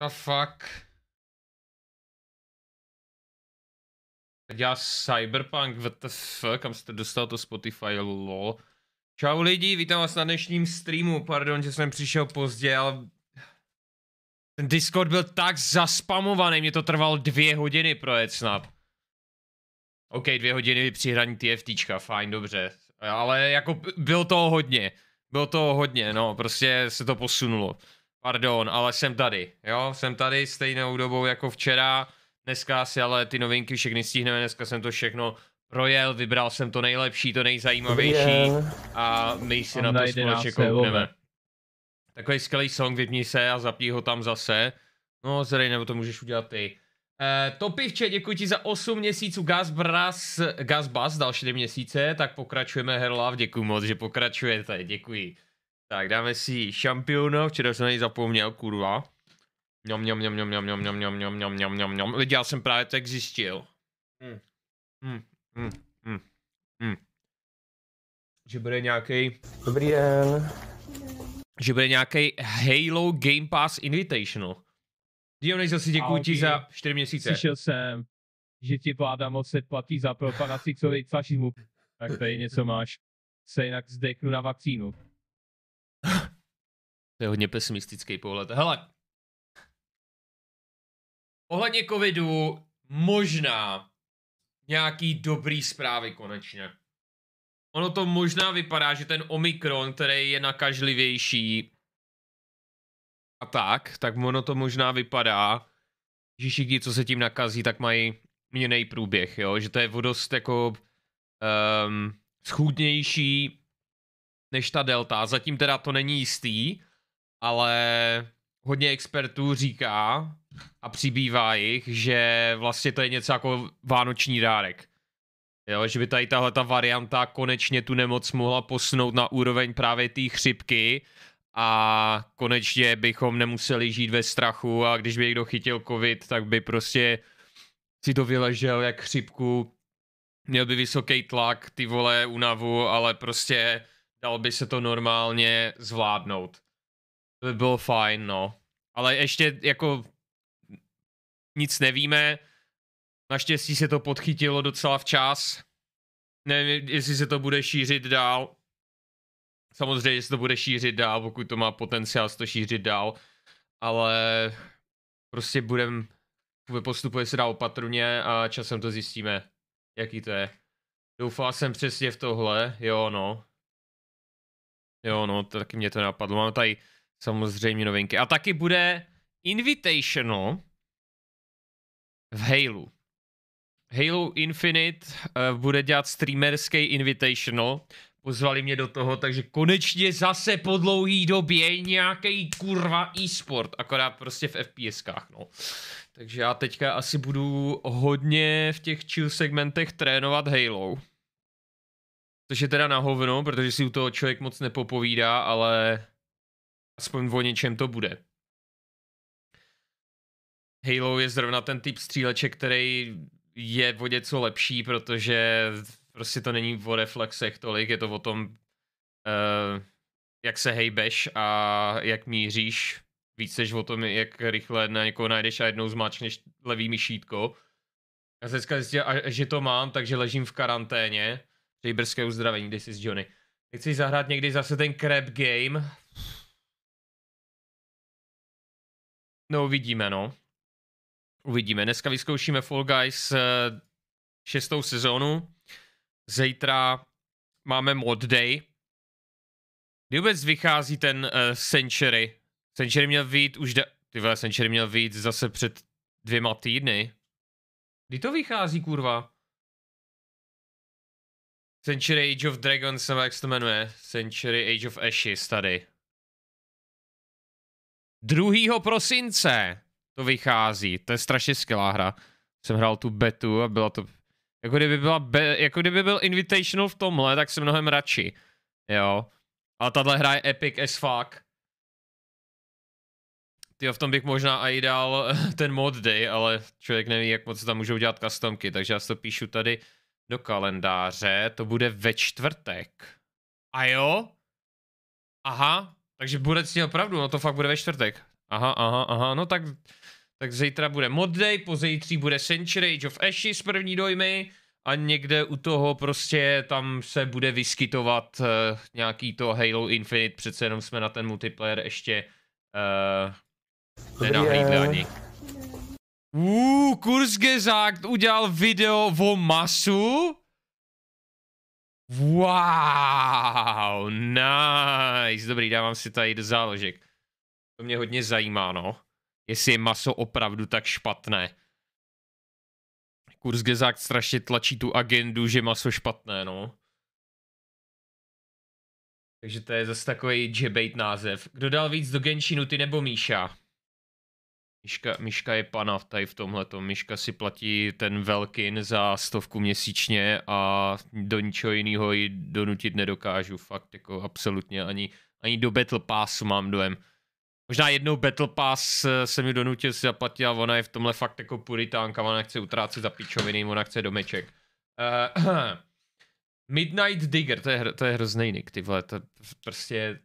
The fuck? Já Cyberpunk, what the fuck, kam jste dostal to Spotify, lol. Čau lidi, vítám vás na dnešním streamu, pardon, že jsem přišel pozdě, ale ten Discord byl tak zaspamovaný, mě to trvalo dvě hodiny projet snap. OK, dvě hodiny při hraní TFTčka, fajn, dobře. Ale jako bylo toho hodně. Bylo toho hodně, no, prostě se to posunulo. Pardon, ale jsem tady, jo, jsem tady stejnou dobou jako včera, dneska si ale ty novinky všechny stihneme, dneska jsem to všechno projel, vybral jsem to nejlepší, to nejzajímavější a my si na to společně koukneme. Takový skvělý song, vypni se a zapni ho tam zase. No, zrej, nebo to můžeš udělat ty. Uh, Topivče, děkuji ti za 8 měsíců Gazbras, Gazbas, další 2 měsíce, tak pokračujeme Herlav, děkuji moc, že pokračujete, děkuji. Tak dáme si šampionov, včera jsem na něj zapomněl, kurva. Mňam, mňam, mňam, mňam, mňam, mňam, mňam, mňam, mňam, mňam, mňam, mňam, Viděl jsem právě, tak zjistil. Mm. Mm, mm, mm, mm. Že bude nějaký. Dobrý den. Že bude nějaký Halo Game Pass Invitational. Dionys, zase děkuji ti za 4 měsíce. Slyšel jsem, že ti vláda moc se platí za propagaci celý fašismu. Tak tady něco máš. Se jinak zdechnu na vakcínu. to je hodně pesimistický pohled. Hele, ohledně covidu možná nějaký dobrý zprávy konečně. Ono to možná vypadá, že ten Omikron, který je nakažlivější a tak, tak ono to možná vypadá, že všichni, co se tím nakazí, tak mají měnej průběh, jo? že to je vodost jako um, schůdnější, než ta delta. Zatím teda to není jistý, ale hodně expertů říká a přibývá jich, že vlastně to je něco jako vánoční dárek. Jo, že by tady tahle ta varianta konečně tu nemoc mohla posunout na úroveň právě té chřipky a konečně bychom nemuseli žít ve strachu a když by někdo chytil covid, tak by prostě si to vyležel jak chřipku, měl by vysoký tlak, ty vole, unavu, ale prostě Dalo by se to normálně zvládnout. To by bylo fajn, no. Ale ještě jako nic nevíme. Naštěstí se to podchytilo docela včas. Nevím, jestli se to bude šířit dál. Samozřejmě, jestli to bude šířit dál, pokud to má potenciál se to šířit dál. Ale prostě budem postupuje se dá opatrně a časem to zjistíme, jaký to je. Doufal jsem přesně v tohle, jo no. Jo, no, to taky mě to napadlo. Máme tady samozřejmě novinky. A taky bude Invitational v Halo. Halo Infinite uh, bude dělat streamerský Invitational. Pozvali mě do toho, takže konečně zase po dlouhý době nějaký kurva e-sport, akorát prostě v FPSkách, no. Takže já teďka asi budu hodně v těch chill segmentech trénovat Halo Což je teda na hovno, protože si u toho člověk moc nepopovídá, ale aspoň o něčem to bude. Halo je zrovna ten typ stříleček, který je o něco lepší, protože prostě to není o reflexech tolik, je to o tom, uh, jak se hejbeš a jak míříš. Víc seš o tom, jak rychle na někoho najdeš a jednou zmáčkneš levý myšítko. Já jsem zjistil, že to mám, takže ležím v karanténě Přeji brzké uzdravení, this is Johnny. Chci zahrát někdy zase ten crap game. No uvidíme, no. Uvidíme. Dneska vyzkoušíme Fall Guys eh, šestou sezónu. Zítra máme mod day. Kdy vůbec vychází ten uh, Century? Century měl vyjít už... De- Ty vole, Century měl vyjít zase před dvěma týdny. Kdy to vychází, kurva? Century Age of Dragons, nebo jak se to jmenuje? Century Age of Ashes tady. 2. prosince to vychází. To je strašně skvělá hra. Jsem hrál tu betu a byla to... Jako kdyby, byla be, jako kdyby byl Invitational v tomhle, tak jsem mnohem radši. Jo. Ale tahle hra je epic as fuck. Ty v tom bych možná a i dal ten mod day, ale člověk neví, jak moc tam můžou dělat customky, takže já si to píšu tady do kalendáře, to bude ve čtvrtek. A jo? Aha, takže bude si opravdu, no to fakt bude ve čtvrtek. Aha, aha, aha, no tak, tak zítra bude Mod Day, Po zítří bude Century Age of Ashes první dojmy a někde u toho prostě tam se bude vyskytovat uh, nějaký to Halo Infinite, přece jenom jsme na ten multiplayer ještě uh, nenahlídli ani. Uuu, Kurzgesagt udělal video o masu? Wow, nice. Dobrý, dávám si tady do záložek. To mě hodně zajímá, no. Jestli je maso opravdu tak špatné. Kurzgesagt strašně tlačí tu agendu, že maso špatné, no. Takže to je zase takový džebejt název. Kdo dal víc do Genshinu, ty nebo Míša? Myška, myška je pana tady v tomhle. Myška si platí ten velký za stovku měsíčně a do ničeho jiného ji donutit nedokážu. Fakt jako absolutně ani, ani do Battle Passu mám dojem. Možná jednou Battle Pass eh, se mi donutil si zaplatit a ona je v tomhle fakt jako puritánka, ona chce utrácet za pičoviny, ona chce domeček. Uh, Midnight Digger, to je, to je hrozný nick, ty vole, to prostě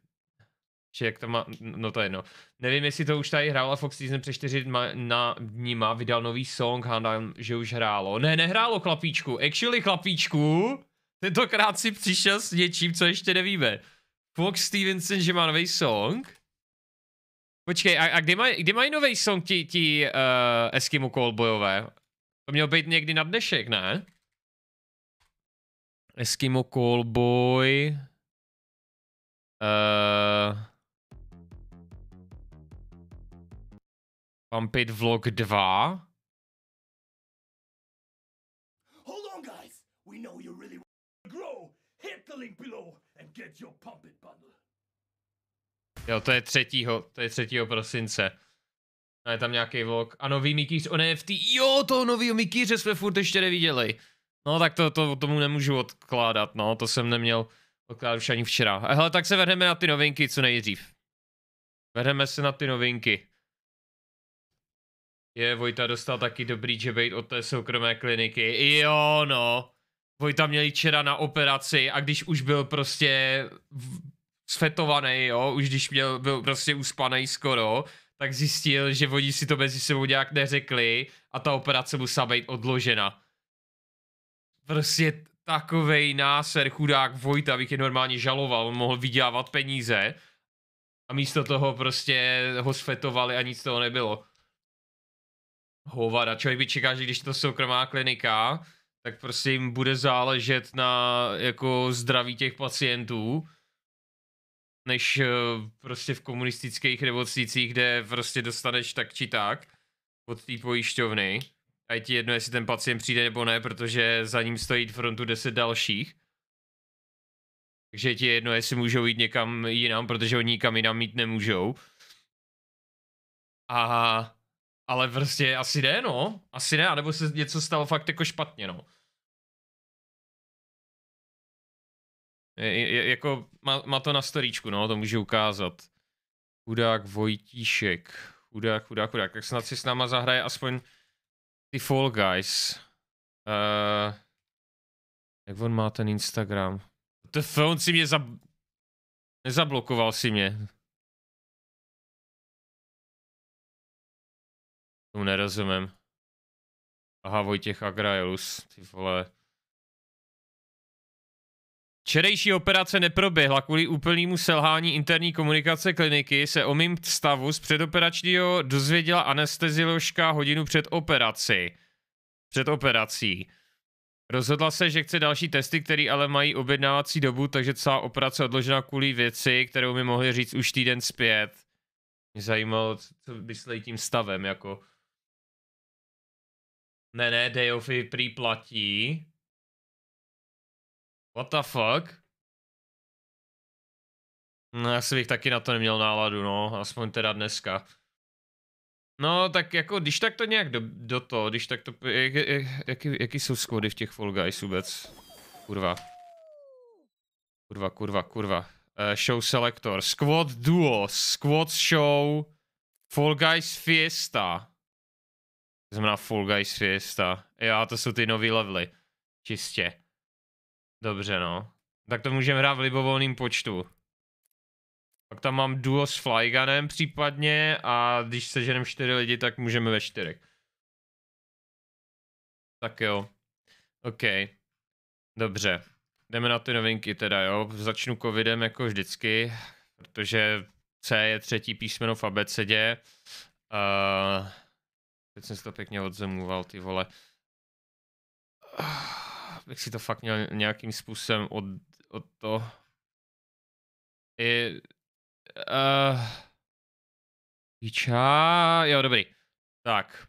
či jak to má, no to je jedno. Nevím, jestli to už tady hrála Fox Season před 4 dma, na dníma, vydal nový song, hádám, že už hrálo. Ne, nehrálo chlapíčku, actually chlapíčku, tentokrát si přišel s něčím, co ještě nevíme. Fox Stevenson, že má nový song. Počkej, a, a kdy, maj, kdy mají nový song ti, ti uh, Eskimo Callboyové? To mělo být někdy na dnešek, ne? Eskimo Callboy. Uh, Pumpit vlog 2. Hold on, guys. We know you really grow. Hit the link below and get your Pumpit bundle. Jo, to je třetího, to je třetího prosince. A je tam nějaký vlog. A nový Mikýř o NFT. Jo, toho novýho Mikýře jsme furt ještě neviděli. No tak to, to tomu nemůžu odkládat, no. To jsem neměl odkládat už ani včera. Hele, tak se vrhneme na ty novinky co nejdřív. Vrhneme se na ty novinky. Je, Vojta dostal taky dobrý debate od té soukromé kliniky. Jo, no. Vojta měl včera na operaci a když už byl prostě svetovaný, jo, už když měl, byl prostě uspaný skoro, tak zjistil, že oni si to mezi sebou nějak neřekli a ta operace musela být odložena. Prostě takovej náser chudák Vojta, bych je normálně žaloval, on mohl vydělávat peníze a místo toho prostě ho svetovali a nic toho nebylo hovada. Člověk by čeká, že když to soukromá klinika, tak prostě jim bude záležet na jako zdraví těch pacientů, než eh, prostě v komunistických nemocnicích, kde prostě dostaneš tak či tak od té pojišťovny. A je ti jedno, jestli ten pacient přijde nebo ne, protože za ním stojí frontu 10 dalších. Takže ti jedno, jestli můžou jít někam jinam, protože oni nikam jinam mít nemůžou. A ale prostě asi ne, no. Asi ne, nebo se něco stalo fakt jako špatně, no. Je, je, jako má, má to na storíčku, no, to můžu ukázat. Chudák Vojtíšek. Chudák, chudák, chudák. Tak snad si s náma zahraje aspoň ty Fall Guys. Uh, jak on má ten Instagram? To on si mě za... Nezablokoval si mě. Tomu nerozumím. Aha, Vojtěch Agrajelus, ty vole. Včerejší operace neproběhla kvůli úplnému selhání interní komunikace kliniky, se o mým stavu z předoperačního dozvěděla anestezioložka hodinu před operací. Před operací. Rozhodla se, že chce další testy, které ale mají objednávací dobu, takže celá operace odložena kvůli věci, kterou mi mohli říct už týden zpět. Mě zajímalo, co myslí tím stavem, jako... Ne, ne, Day of What the fuck? No, si bych taky na to neměl náladu, no, aspoň teda dneska. No, tak jako, když tak to nějak do, do to, když tak to, jak, jak, jaký, jaký jsou skody v těch Fall Guys vůbec? Kurva. Kurva, kurva, kurva. Uh, show Selector, Squad Duo, Squad Show, Fall Guys Fiesta. To znamená Full Guys Fiesta. Já to jsou ty nový levely. Čistě. Dobře, no. Tak to můžeme hrát v libovolném počtu. Pak tam mám duo s Flygunem případně a když ženem čtyři lidi, tak můžeme ve čtyřech. Tak jo. OK. Dobře. Jdeme na ty novinky teda, jo. Začnu covidem jako vždycky, protože C je třetí písmeno v abecedě. Uh, Teď jsem si to pěkně odzemoval ty vole. Ah, bych si to fakt měl nějakým způsobem od, od to. I, uh, eh, Píča, jo dobrý. Tak.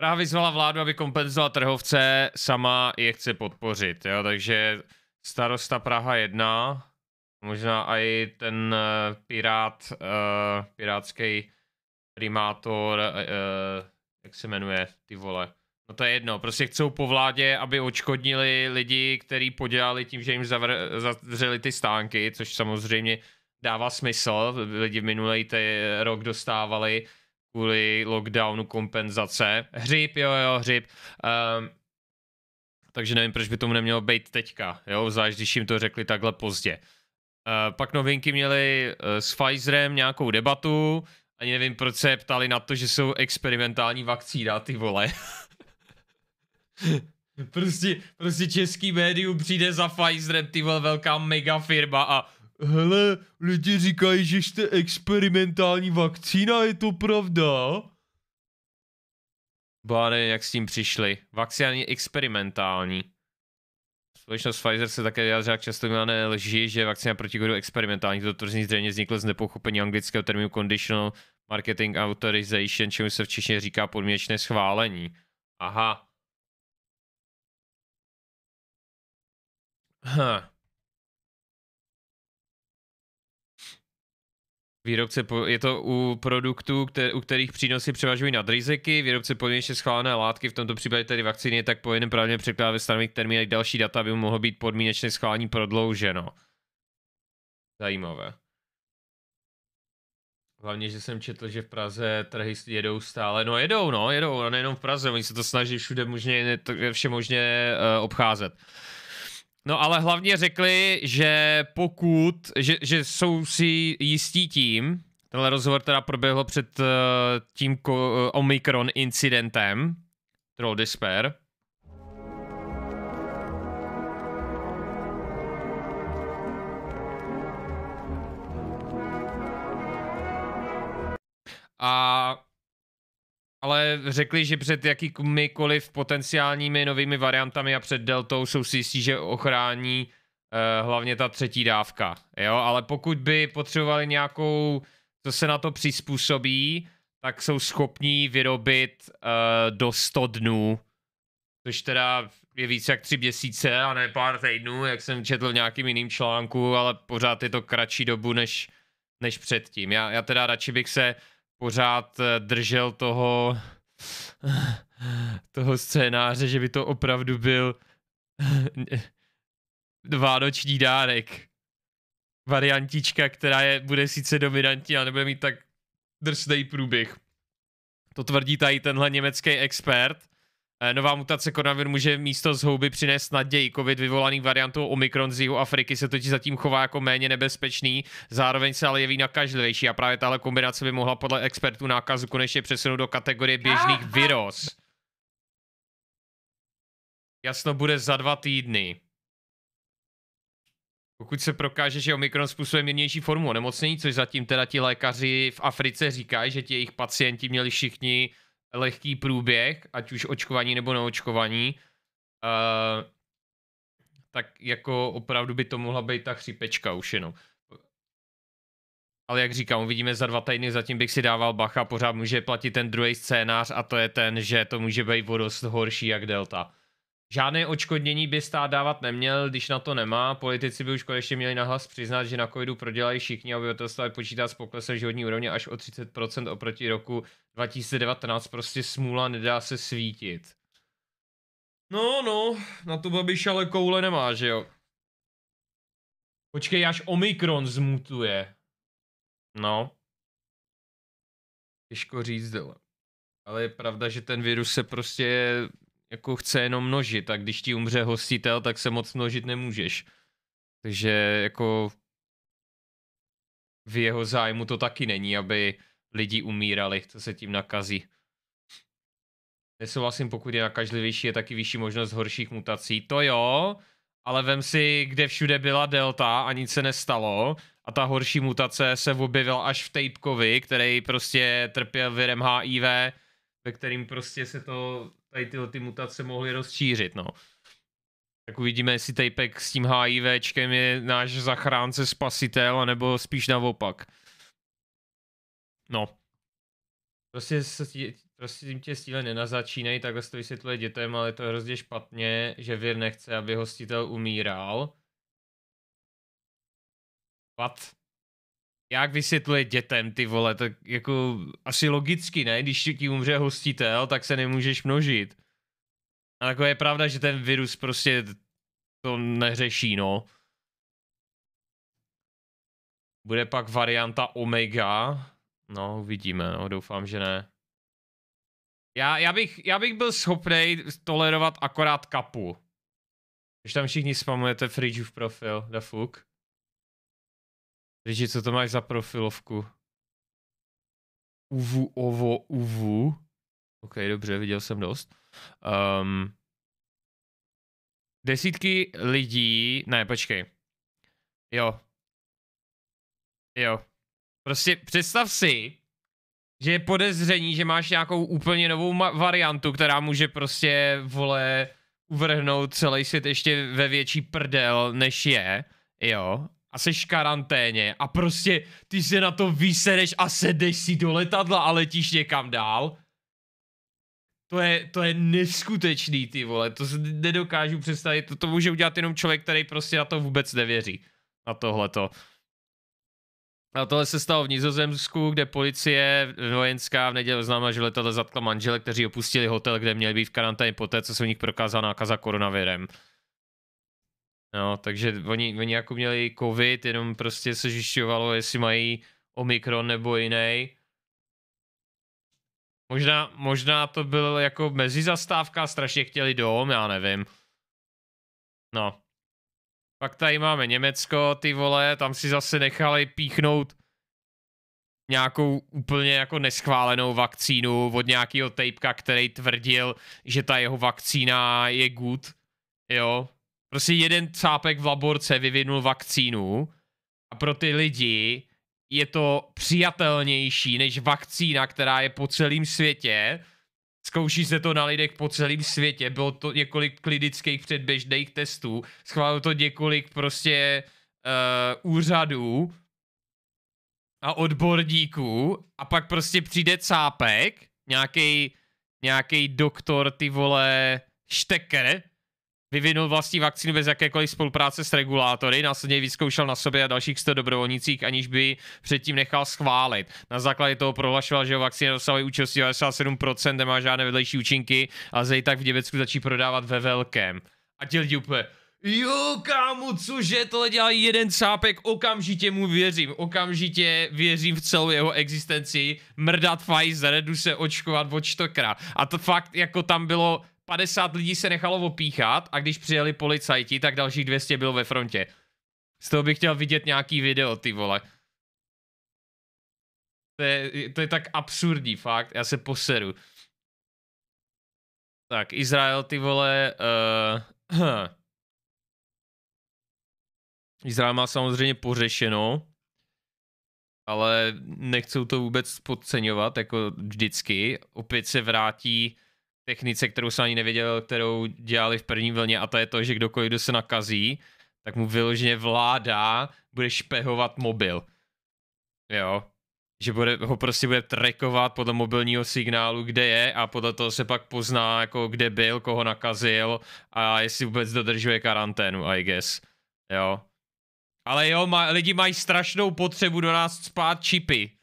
Právě vyzvala vládu, aby kompenzovala trhovce, sama je chce podpořit, jo, takže starosta Praha 1, možná i ten uh, pirát, uh, eh, pirátský primátor, eh, eh, jak se jmenuje, ty vole. No to je jedno, prostě chcou po vládě, aby očkodnili lidi, kteří podělali tím, že jim zavr, zavřeli ty stánky, což samozřejmě dává smysl, lidi minulý rok dostávali kvůli lockdownu kompenzace. Hřib, jo, jo, hřib. Um, takže nevím, proč by tomu nemělo být teďka, jo, zvlášť když jim to řekli takhle pozdě. Uh, pak novinky měly uh, s Pfizerem nějakou debatu, ani nevím, proč se ptali na to, že jsou experimentální vakcína, ty vole. prostě, prostě český médium přijde za Pfizerem, ty vole, velká mega firma a hele, lidi říkají, že jste experimentální vakcína, je to pravda? nevím, jak s tím přišli. Vakcína je experimentální. Společnost Pfizer se také vyjádřila k často milané lži, že vakcína proti covidu experimentální. To tvrzení zřejmě vzniklo z nepochopení anglického termínu conditional marketing authorization, čemu se v češtině říká podmínečné schválení. Aha. Huh. Hm. Výrobce po, je to u produktů, kter, u kterých přínosy převažují nad riziky. Výrobce podmínečně schválené látky, v tomto případě tedy vakcíny, tak po jednom právě překládá ve stanovit termínech další data, aby mu mohlo být podmínečné schválení prodlouženo. Zajímavé. Hlavně, že jsem četl, že v Praze trhy jedou stále. No jedou, no, jedou, a nejenom v Praze, oni se to snaží všude možně, vše možně uh, eh, obcházet. No ale hlavně řekli, že pokud, že, že jsou si jistí tím, tenhle rozhovor teda proběhl před uh, tím ko, uh, Omikron incidentem, Troll Despair, A ale řekli, že před jakýmikoliv potenciálními novými variantami a před deltou jsou si jistí, že ochrání uh, hlavně ta třetí dávka, jo, ale pokud by potřebovali nějakou, co se na to přizpůsobí, tak jsou schopní vyrobit uh, do 100 dnů, což teda je víc jak tři měsíce a ne pár týdnů, jak jsem četl v nějakým jiným článku, ale pořád je to kratší dobu než, než předtím. Já, já teda radši bych se pořád eh, držel toho eh, toho scénáře, že by to opravdu byl eh, vánoční dárek. Variantička, která je, bude sice dominantní, ale nebude mít tak drsný průběh. To tvrdí tady tenhle německý expert. Eh, nová mutace koronaviru může místo zhouby přinést naději. COVID vyvolaný variantou Omikron z jihu Afriky se totiž zatím chová jako méně nebezpečný, zároveň se ale jeví nakažlivější a právě tahle kombinace by mohla podle expertů nákazu konečně přesunout do kategorie běžných ah, ah. virus. Jasno bude za dva týdny. Pokud se prokáže, že Omikron způsobuje mírnější formu onemocnění, což zatím teda ti lékaři v Africe říkají, že ti jejich pacienti měli všichni lehký průběh, ať už očkovaní nebo neočkovaní, uh, tak jako opravdu by to mohla být ta chřípečka už jenom. Ale jak říkám, uvidíme za dva týdny, zatím bych si dával bacha, pořád může platit ten druhý scénář a to je ten, že to může být vodost horší jak delta. Žádné očkodnění by stát dávat neměl, když na to nemá. Politici by už konečně měli nahlas přiznat, že na covidu prodělají všichni a počítat počítá s poklesem životní úrovně až o 30% oproti roku 2019. Prostě smůla nedá se svítit. No, no, na to Babiš ale koule nemá, že jo? Počkej, až Omikron zmutuje. No. Těžko říct, ale je pravda, že ten virus se prostě jako chce jenom množit a když ti umře hostitel, tak se moc množit nemůžeš. Takže jako v jeho zájmu to taky není, aby lidi umírali, co se tím nakazí. Nesouhlasím, pokud je nakažlivější, je taky vyšší možnost horších mutací. To jo, ale vem si, kde všude byla delta a nic se nestalo a ta horší mutace se objevila až v Tejpkovi, který prostě trpěl virem HIV, ve kterým prostě se to tady ty, ty mutace mohly rozšířit, no. Tak uvidíme, jestli Tejpek s tím HIVčkem je náš zachránce, spasitel, anebo spíš naopak. No. Prostě, prostě tím tě stíle nenazačínej, takhle to vysvětluje dětem, ale to je hrozně špatně, že Vir nechce, aby hostitel umíral. What? jak vysvětluje dětem ty vole, tak jako asi logicky, ne? Když ti umře hostitel, tak se nemůžeš množit. A jako je pravda, že ten virus prostě to neřeší, no. Bude pak varianta Omega. No, uvidíme, no, doufám, že ne. Já, já, bych, já bych byl schopný tolerovat akorát kapu. Když tam všichni spamujete Fridžův profil, da fuk. Říči, co to máš za profilovku? Uvu, ovo, uvu. OK, dobře, viděl jsem dost. Um, desítky lidí, ne, počkej. Jo. Jo. Prostě představ si, že je podezření, že máš nějakou úplně novou variantu, která může prostě, vole, uvrhnout celý svět ještě ve větší prdel, než je. Jo a seš v karanténě a prostě ty se na to vysedeš a sedeš si do letadla a letíš někam dál. To je, to je neskutečný, ty vole, to se nedokážu představit, to, to může udělat jenom člověk, který prostě na to vůbec nevěří, na tohleto. A tohle se stalo v Nizozemsku, kde policie vojenská v neděli oznámila, že letadle zatkla manžele, kteří opustili hotel, kde měli být v karanténě poté, co se u nich prokázala nákaza koronavirem. No, takže oni, oni jako měli covid, jenom prostě se zjišťovalo, jestli mají Omikron nebo jiný. Možná, možná to byl jako mezi zastávka, strašně chtěli dom, já nevím. No. Pak tady máme Německo, ty vole, tam si zase nechali píchnout nějakou úplně jako neschválenou vakcínu od nějakého tejpka, který tvrdil, že ta jeho vakcína je good. Jo, prostě jeden cápek v laborce vyvinul vakcínu a pro ty lidi je to přijatelnější než vakcína, která je po celém světě. Zkouší se to na lidech po celém světě. Bylo to několik klinických předběžných testů. Schválilo to několik prostě uh, úřadů a odborníků. A pak prostě přijde cápek, nějaký doktor, ty vole, šteker, Vyvinul vlastní vakcínu bez jakékoliv spolupráce s regulátory, následně ji vyzkoušel na sobě a dalších 100 dobrovolnicích, aniž by předtím nechal schválit. Na základě toho prohlašoval, že vakcína dosahuje účinnosti 97%, nemá žádné vedlejší účinky a zej tak v Německu začít prodávat ve velkém. A ti lidi úplně, Jo, kámo, cože, tohle dělá jeden cápek, okamžitě mu věřím, okamžitě věřím v celou jeho existenci, mrdat Pfizer, jdu se očkovat očtokrát. A to fakt, jako tam bylo 50 lidí se nechalo opíchat a když přijeli policajti, tak dalších 200 bylo ve frontě. Z toho bych chtěl vidět nějaký video, ty vole. To je, to je tak absurdní, fakt, já se poseru. Tak, Izrael, ty vole, uh, Izrael má samozřejmě pořešeno, ale nechcou to vůbec podceňovat, jako vždycky. Opět se vrátí technice, kterou jsem ani nevěděl, kterou dělali v první vlně a to je to, že kdokoliv, kdo se nakazí, tak mu vyloženě vláda bude špehovat mobil. Jo. Že bude, ho prostě bude trackovat podle mobilního signálu, kde je a podle toho se pak pozná, jako kde byl, koho nakazil a jestli vůbec dodržuje karanténu, I guess. Jo. Ale jo, ma, lidi mají strašnou potřebu do nás spát čipy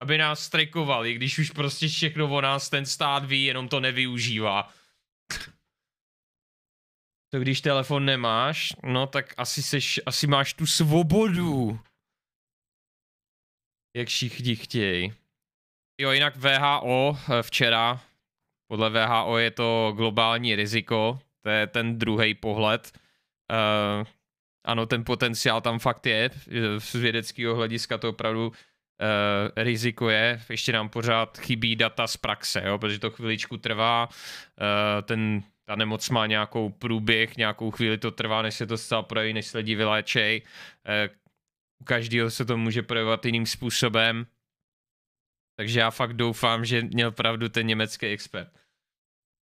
aby nás strikovali, když už prostě všechno o nás ten stát ví, jenom to nevyužívá. To když telefon nemáš, no tak asi, seš, asi máš tu svobodu. Jak všichni chtějí. Jo, jinak VHO eh, včera, podle VHO je to globální riziko, to je ten druhý pohled. Uh, ano, ten potenciál tam fakt je, eh, z vědeckého hlediska to opravdu Uh, riziko je, ještě nám pořád chybí data z praxe, jo, protože to chviličku trvá, uh, ten, ta nemoc má nějakou průběh, nějakou chvíli to trvá, než se to zcela projeví, než se lidi vyléčej. Uh, každého se to může projevovat jiným způsobem, takže já fakt doufám, že měl pravdu ten německý expert.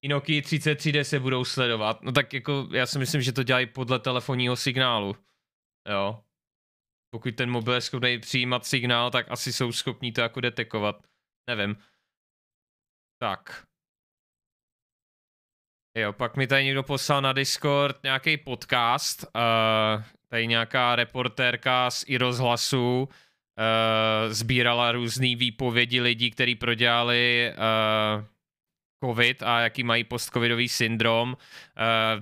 Inoky 33D se budou sledovat. No tak jako já si myslím, že to dělají podle telefonního signálu. Jo, pokud ten mobil je schopný přijímat signál, tak asi jsou schopní to jako detekovat. Nevím. Tak. Jo, pak mi tady někdo poslal na Discord nějaký podcast, uh, tady nějaká reportérka z i rozhlasu uh, eh, různé výpovědi lidí, kteří prodělali uh, covid a jaký mají postcovidový syndrom. Uh,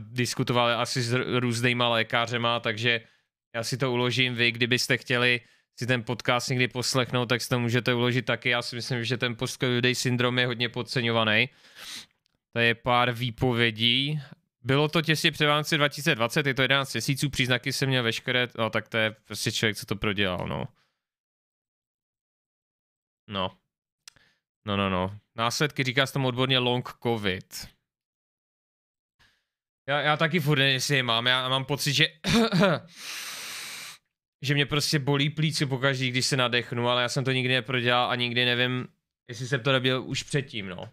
diskutovali asi s různýma lékařema, takže uh, já si to uložím, vy kdybyste chtěli si ten podcast někdy poslechnout, tak si to můžete uložit taky. Já si myslím, že ten postcovidový syndrom je hodně podceňovaný. Tady je pár výpovědí. Bylo to těsně před Vánoce 2020, je to 11 měsíců, příznaky jsem měl veškeré, no tak to je prostě člověk, co to prodělal, no. No. No, no, no. Následky říká se tomu odborně long covid. Já, já taky furt nevím, mám. Já mám pocit, že že mě prostě bolí plíci pokaždý, když se nadechnu, ale já jsem to nikdy neprodělal a nikdy nevím, jestli jsem to nebyl už předtím, no.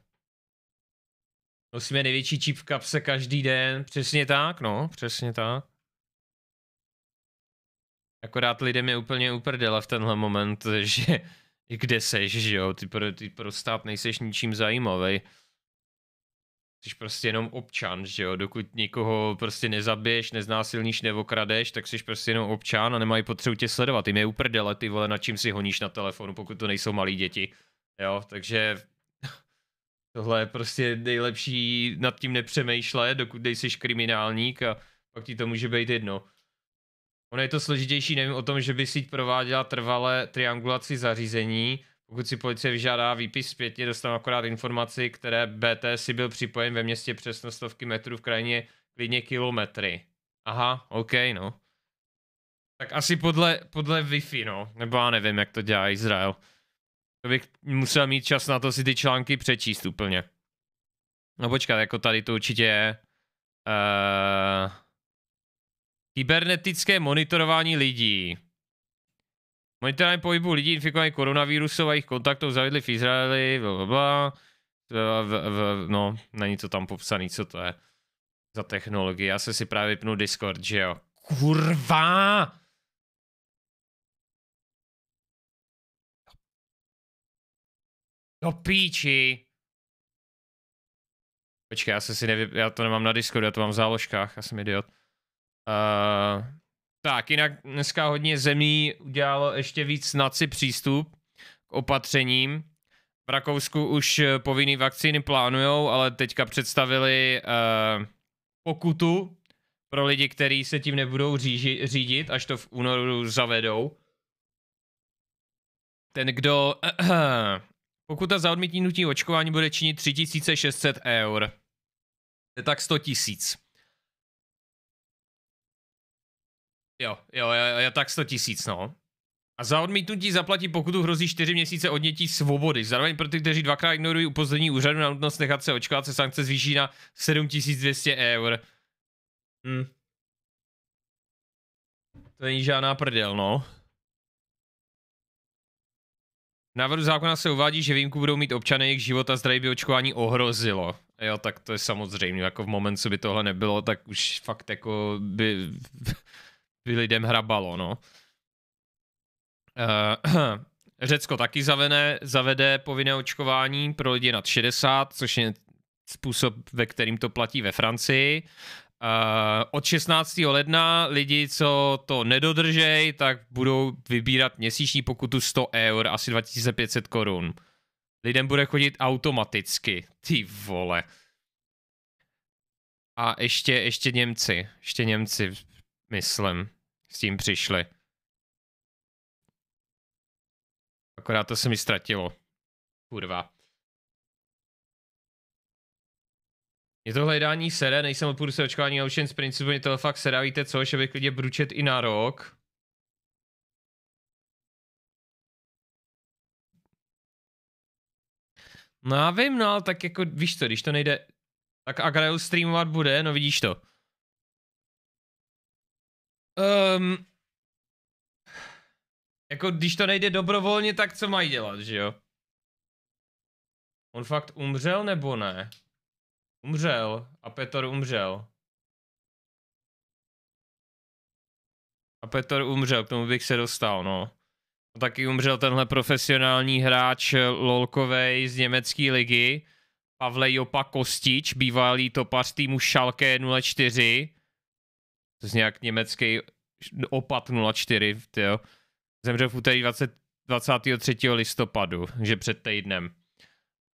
Nosíme největší číp v kapse každý den, přesně tak, no, přesně tak. Akorát lidem je úplně uprdela v tenhle moment, že kde seš, že jo, ty, pro, ty prostát nejseš ničím zajímavý jsi prostě jenom občan, že jo, dokud nikoho prostě nezabiješ, neznásilníš, neokradeš, tak jsi prostě jenom občan a nemají potřebu tě sledovat, jim je uprdele ty vole, na čím si honíš na telefonu, pokud to nejsou malí děti, jo, takže tohle je prostě nejlepší nad tím nepřemýšle, dokud nejsi kriminálník a pak ti to může být jedno. Ono je to složitější, nevím o tom, že by síť prováděla trvalé triangulaci zařízení, pokud si policie vyžádá výpis zpětně, dostanu akorát informaci, které BT si byl připojen ve městě přes na stovky metrů v krajině klidně kilometry. Aha, OK, no. Tak asi podle, podle Wi-Fi, no. Nebo já nevím, jak to dělá Izrael. To bych musel mít čas na to si ty články přečíst úplně. No počkat, jako tady to určitě je. Uh, kybernetické monitorování lidí. Monitorování pohybu lidí infikovaných koronavirusem a jejich kontaktů zavedli v Izraeli, blablabla. V, v, no, není to tam popsaný, co to je za technologii. Já se si právě vypnu Discord, že jo. Kurva! No píči! Počkej, já se si nevy... já to nemám na Discordu, já to mám v záložkách, já jsem idiot. Uh... Tak, jinak dneska hodně zemí udělalo ještě víc naci přístup k opatřením. V Rakousku už eh, povinný vakcíny plánujou, ale teďka představili eh, pokutu pro lidi, kteří se tím nebudou říži, řídit, až to v únoru zavedou. Ten, kdo... Eh, pokuta za odmítnutí očkování bude činit 3600 eur. Je tak 100 tisíc. Jo, jo, jo, jo tak 100 tisíc, no. A za odmítnutí zaplatí pokutu hrozí 4 měsíce odnětí svobody. Zároveň pro ty, kteří dvakrát ignorují upozornění úřadu na nutnost nechat se očkovat, se sankce zvýší na 7200 eur. Hm. To není žádná prdel, no. V návrhu zákona se uvádí, že výjimku budou mít občané, jejich život a zdraví by očkování ohrozilo. Jo, tak to je samozřejmě, jako v momentu, co by tohle nebylo, tak už fakt jako by lidem hrabalo, no. Uh, Řecko taky zavene, zavede povinné očkování pro lidi nad 60, což je způsob, ve kterým to platí ve Francii. Uh, od 16. ledna lidi, co to nedodržej, tak budou vybírat měsíční pokutu 100 eur, asi 2500 korun. Lidem bude chodit automaticky. Ty vole. A ještě, ještě Němci. Ještě Němci, myslím s tím přišli. Akorát to se mi ztratilo. Kurva. Je to hledání sere, nejsem odpůrce očkování a jen z principu, mě to fakt sere, víte co, že bych klidně bručet i na rok. No já vím, no ale tak jako, víš co, když to nejde, tak Agraju streamovat bude, no vidíš to. Um, jako když to nejde dobrovolně, tak co mají dělat, že jo? On fakt umřel nebo ne? Umřel. A Petor umřel. A Petor umřel, k tomu bych se dostal, no. A taky umřel tenhle profesionální hráč eh, lolkovej z německé ligy. Pavle Jopa Kostič, bývalý topař týmu Schalke 04 to je nějak německý opat 04, tyjo. Zemřel v úterý 20, 23. listopadu, že před týdnem.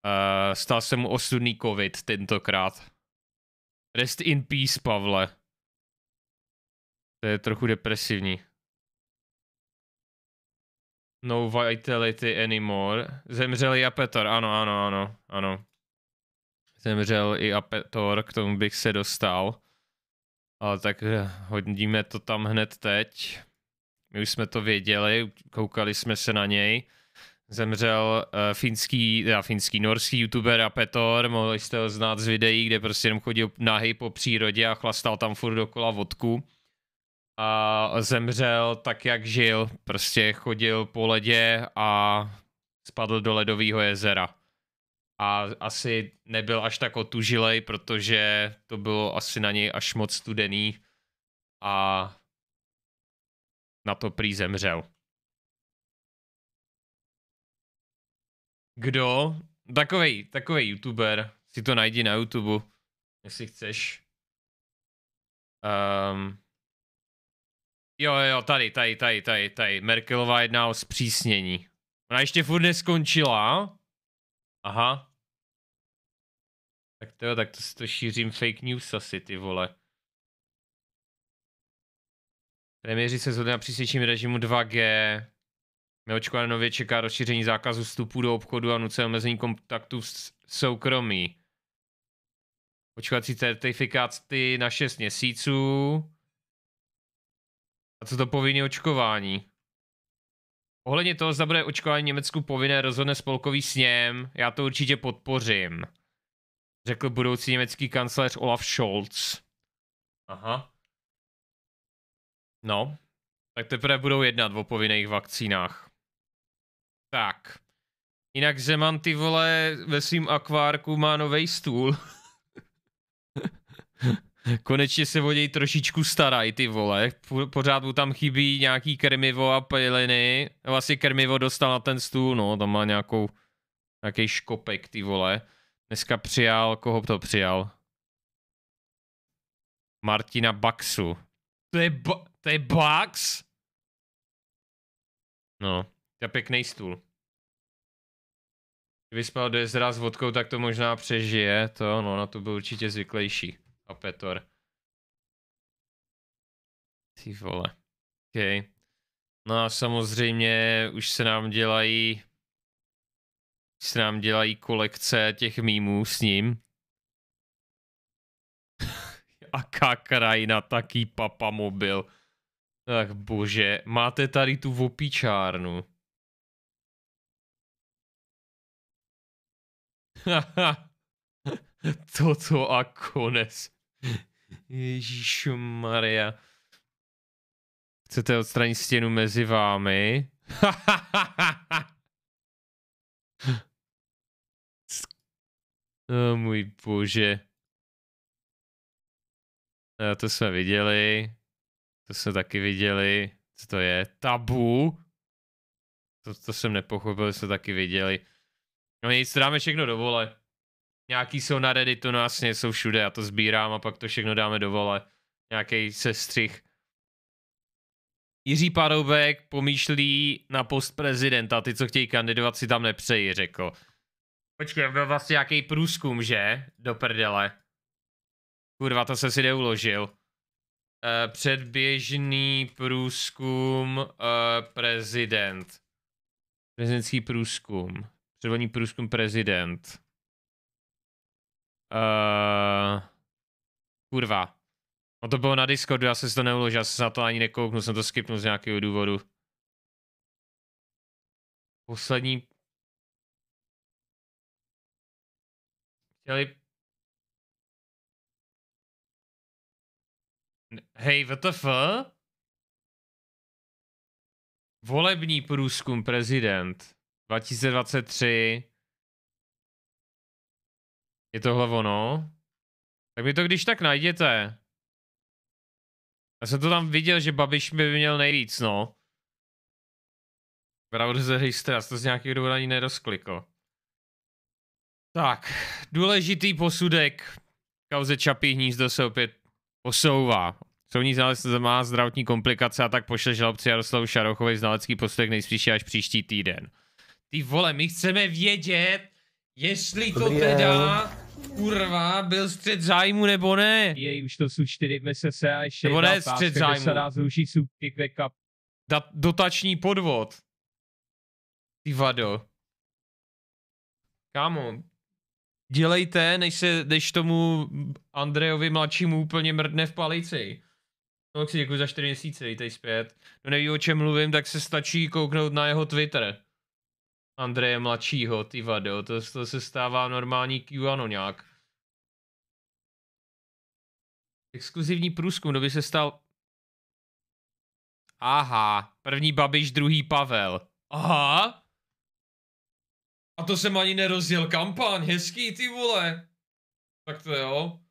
Uh, stal se mu osudný covid tentokrát. Rest in peace, Pavle. To je trochu depresivní. No vitality anymore. Zemřel i Apetor, ano, ano, ano, ano. Zemřel i Apetor, k tomu bych se dostal. Ale tak eh, hodíme to tam hned teď. My už jsme to věděli, koukali jsme se na něj. Zemřel uh, finský, teda finský, norský youtuber a Petor, mohli jste ho znát z videí, kde prostě jenom chodil nahy po přírodě a chlastal tam furt dokola vodku. A zemřel tak, jak žil, prostě chodil po ledě a spadl do ledového jezera a asi nebyl až tak otužilej, protože to bylo asi na něj až moc studený a na to prý zemřel. Kdo? Takovej, takovej youtuber, si to najdi na YouTube, jestli chceš. Um, jo, jo, tady, tady, tady, tady, tady. Merkelová jedná o zpřísnění. Ona ještě furt neskončila. Aha, tak to jo, tak to, to šířím fake news asi, ty vole. Premiéři se shodli na přísnějším režimu 2G. Neočkované nově čeká rozšíření zákazu vstupu do obchodu a nuce omezení kontaktů s soukromí. Očkovací certifikáty na 6 měsíců. A co to povinné očkování? Ohledně toho, zda bude očkování v Německu povinné, rozhodne spolkový sněm. E Já to určitě podpořím řekl budoucí německý kancléř Olaf Scholz. Aha. No, tak teprve budou jednat o povinných vakcínách. Tak. Jinak Zeman ty vole ve svým akvárku má nový stůl. Konečně se o něj trošičku starají ty vole. Pořád mu tam chybí nějaký krmivo a peliny. Vlastně krmivo dostal na ten stůl, no, tam má nějakou, nějaký škopek ty vole. Dneska přijal, koho to přijal? Martina Baxu. To je, ba- to je Bax? No, to je pěkný stůl. Kdyby spal do jezera s vodkou, tak to možná přežije, to no, na to byl určitě zvyklejší. A Petor. Ty vole. Okay. No a samozřejmě už se nám dělají se nám dělají kolekce těch mýmů s ním. Aká krajina, taký papa mobil. Tak bože, máte tady tu vopičárnu. Toto a konec. Ježíšu Maria. Chcete odstranit stěnu mezi vámi? oh, můj bože. A no, to jsme viděli. To jsme taky viděli. Co to je? Tabu? To, to jsem nepochopil, jsme taky viděli. No nic, dáme všechno do vole. Nějaký jsou na Redditu, no jasně, jsou všude, já to sbírám a pak to všechno dáme do vole. Nějaký sestřih. Jiří Paroubek pomýšlí na post prezidenta, ty, co chtějí kandidovat, si tam nepřeji, řekl. Počkej, byl vlastně nějaký průzkum, že? Do prdele. Kurva, to jsem si neuložil. E, předběžný průzkum e, prezident. Prezidentský průzkum. Předvolní průzkum prezident. Uh, kurva. No to bylo na Discordu, já jsem si to neuložil, já jsem se na to ani nekouknul, jsem to skipnul z nějakého důvodu. Poslední chtěli... Hej, WTF? Volební průzkum prezident 2023. Je tohle ono? Tak mi to když tak najděte. Já jsem to tam viděl, že Babiš by měl nejvíc, no. se history, já to z nějakých důvodů ani nerozklikl. Tak, důležitý posudek kauze Čapí hnízdo se opět posouvá. Soudní znalec má zdravotní komplikace a tak pošle žalobci Jaroslavu Šarochovi znalecký posudek nejspíše až příští týden. Ty vole, my chceme vědět, jestli to teda kurva byl střed zájmu nebo ne. Je už to jsou čtyři měsíce a ještě nebo ne, střed zájmu. se dá zrušit backup. Da- dotační podvod. Ty vado. Kámo, dělejte, než se, než tomu Andrejovi mladšímu úplně mrdne v palici. No, si děkuji za 4 měsíce, vítej zpět. Kdo no, neví, o čem mluvím, tak se stačí kouknout na jeho Twitter. Andreje mladšího, ty vado, to, to se stává normální nějak? Exkluzivní průzkum, kdo by se stal... Aha, první Babiš, druhý Pavel. Aha, a to jsem ani nerozjel kampaň, hezký ty vole. Tak to jo.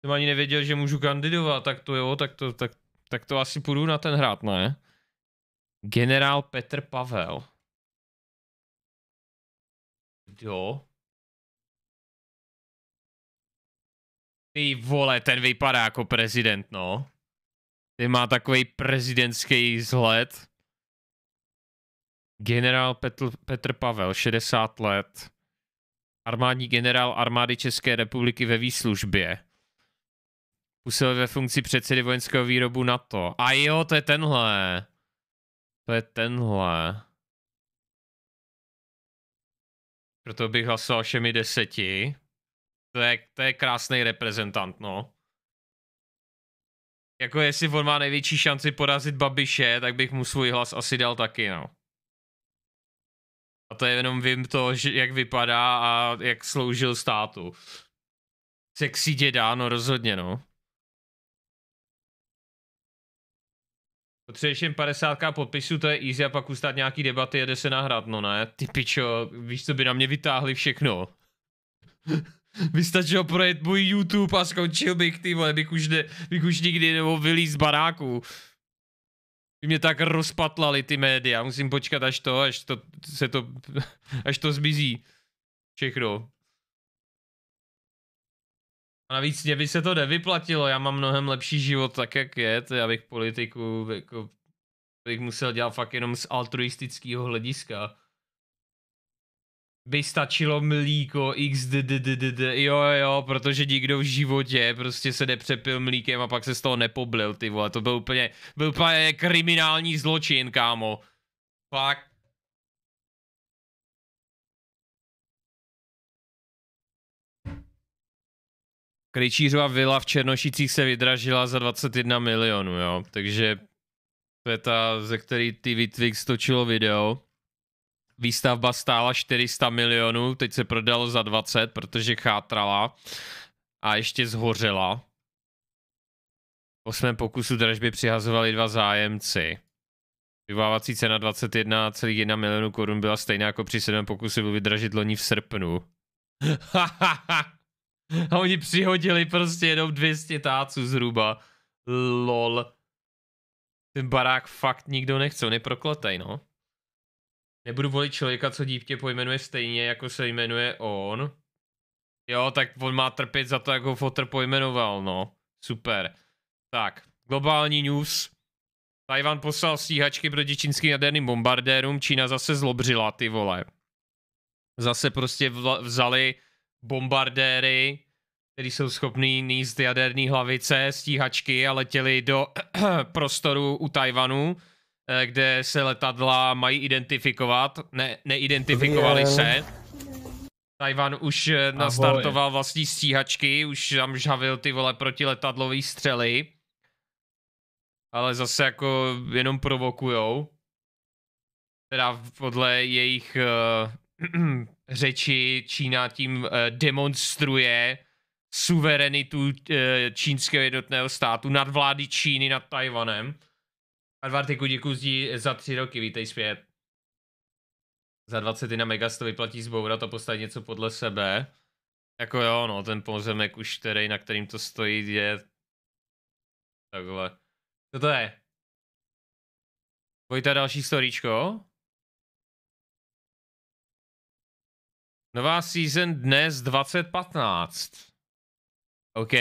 Jsem ani nevěděl, že můžu kandidovat, tak to jo, tak to, tak, tak to asi půjdu na ten hrát, ne? Generál Petr Pavel. Kdo? Ty vole, ten vypadá jako prezident, no. Ty má takový prezidentský vzhled. Generál Petr, Petr Pavel, 60 let. Armádní generál armády České republiky ve výslužbě. Působil ve funkci předsedy vojenského výrobu NATO. A jo, to je tenhle. To je tenhle. Proto bych hlasoval všemi deseti. To je, to je krásný reprezentant, no. Jako jestli on má největší šanci porazit Babiše, tak bych mu svůj hlas asi dal taky, no. A to je jenom vím to, že, jak vypadá a jak sloužil státu. Sexy děda, no rozhodně, no. Potřebuješ jen 50 podpisů, to je easy a pak ustát nějaký debaty, jede se nahrát, no ne? Ty pičo, víš, co by na mě vytáhli všechno. Vystačilo projet můj YouTube a skončil bych, ty vole, bych už, ne, bych už nikdy nebo vylíz z baráku. Vy mě tak rozpatlali ty média, musím počkat až to, až to se to, až to zmizí. Všechno. A navíc mě by se to nevyplatilo, já mám mnohem lepší život tak, jak je, to já bych politiku, jako, bych musel dělat fakt jenom z altruistického hlediska by stačilo mlíko x d, d, d, d, d, jo jo, protože nikdo v životě prostě se nepřepil mlíkem a pak se z toho nepoblil, ty vole, to byl úplně, byl úplně kriminální zločin, kámo. Fakt. Krejčířova vila v Černošicích se vydražila za 21 milionů, jo, takže to je ta, ze který ty Vitvik točilo video. Výstavba stála 400 milionů, teď se prodalo za 20, protože chátrala a ještě zhořela. Po svém pokusu dražby přihazovali dva zájemci. Vybávací cena 21,1 milionů korun byla stejná jako při sedmém pokusu vydražit loni v srpnu. a oni přihodili prostě jenom 200 táců zhruba. Lol. Ten barák fakt nikdo nechce, on je prokletej, no. Nebudu volit člověka, co dívtě pojmenuje stejně, jako se jmenuje on. Jo, tak on má trpět za to, jak ho Fotr pojmenoval, no. Super. Tak, globální news. Tajvan poslal stíhačky proti čínským jaderným bombardérům, Čína zase zlobřila, ty vole. Zase prostě vzali bombardéry, který jsou schopný níst jaderní hlavice, stíhačky a letěli do prostoru u Tajvanu Eh, kde se letadla mají identifikovat, ne, neidentifikovali se. Tajvan už eh, Ahoj. nastartoval vlastní stíhačky, už tam žhavil ty vole protiletadlový střely. Ale zase jako jenom provokujou. Teda podle jejich uh, řeči Čína tím uh, demonstruje suverenitu uh, čínského jednotného státu, nad vlády Číny nad Tajvanem. Advartiku děkuji zdi za tři roky, vítej zpět. Za 20 na Megas to vyplatí zbourat a postavit něco podle sebe. Jako jo, no, ten pozemek už který, na kterým to stojí, je... Takhle. Co to je? pojďte další storíčko. Nová season dnes 2015. OK.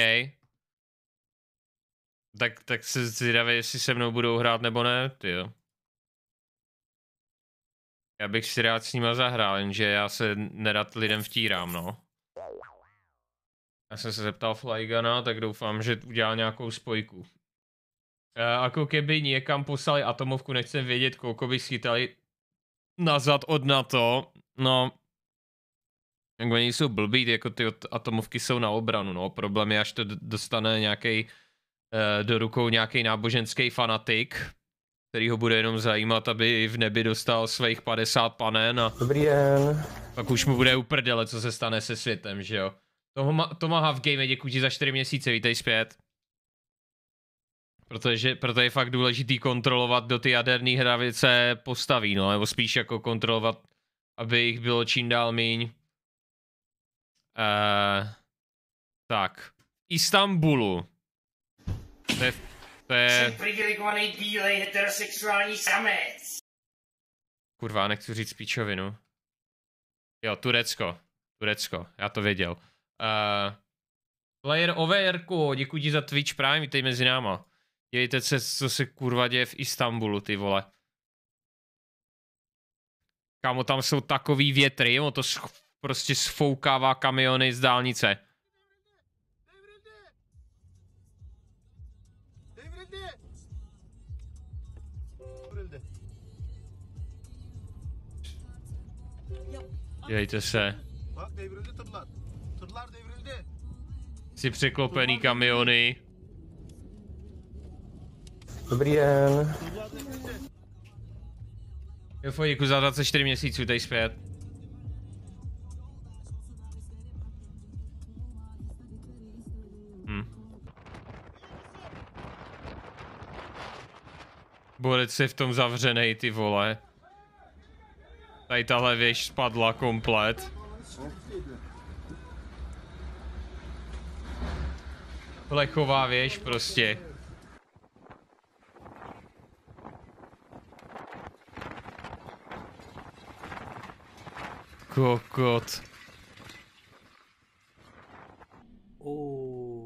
Tak, tak se zvědavě, jestli se mnou budou hrát nebo ne, ty jo. Já bych si rád s nima zahrál, jenže já se nerad lidem vtírám, no. Já jsem se zeptal Flygana, tak doufám, že udělá nějakou spojku. Uh, e, ako keby někam poslali atomovku, nechcem vědět, koliko by schytali nazad od NATO, no. Jak oni jsou blbí, jako ty atomovky jsou na obranu, no. Problém je, až to dostane nějaký Eh, do rukou nějaký náboženský fanatik, který ho bude jenom zajímat, aby v nebi dostal svých 50 panen a... Dobrý den. Pak už mu bude uprdele, co se stane se světem, že jo. Toma, Tomaha v game, děkuji ti za 4 měsíce, vítej zpět. Protože, proto je fakt důležitý kontrolovat, do ty jaderný hravice postaví, no, nebo spíš jako kontrolovat, aby jich bylo čím dál míň. Eee, eh, tak. Istanbulu. To je... To je... privilegovaný bílej heterosexuální samec. Kurva, nechci říct píčovinu. Jo, Turecko. Turecko, já to věděl. Uh, eh, player Overku, děkuji ti za Twitch Prime, vítej mezi náma. Dějte se, co se kurva děje v Istanbulu, ty vole. Kámo, tam jsou takový větry, on to prostě sfoukává kamiony z dálnice. Dějte se. Jsi překlopený kamiony. Dobrý den. Jo, děkuji za 24 měsíců, tady zpět. Hm. Borec je v tom zavřený, ty vole. Tady tahle věž spadla komplet. Plechová věž prostě. Kokot.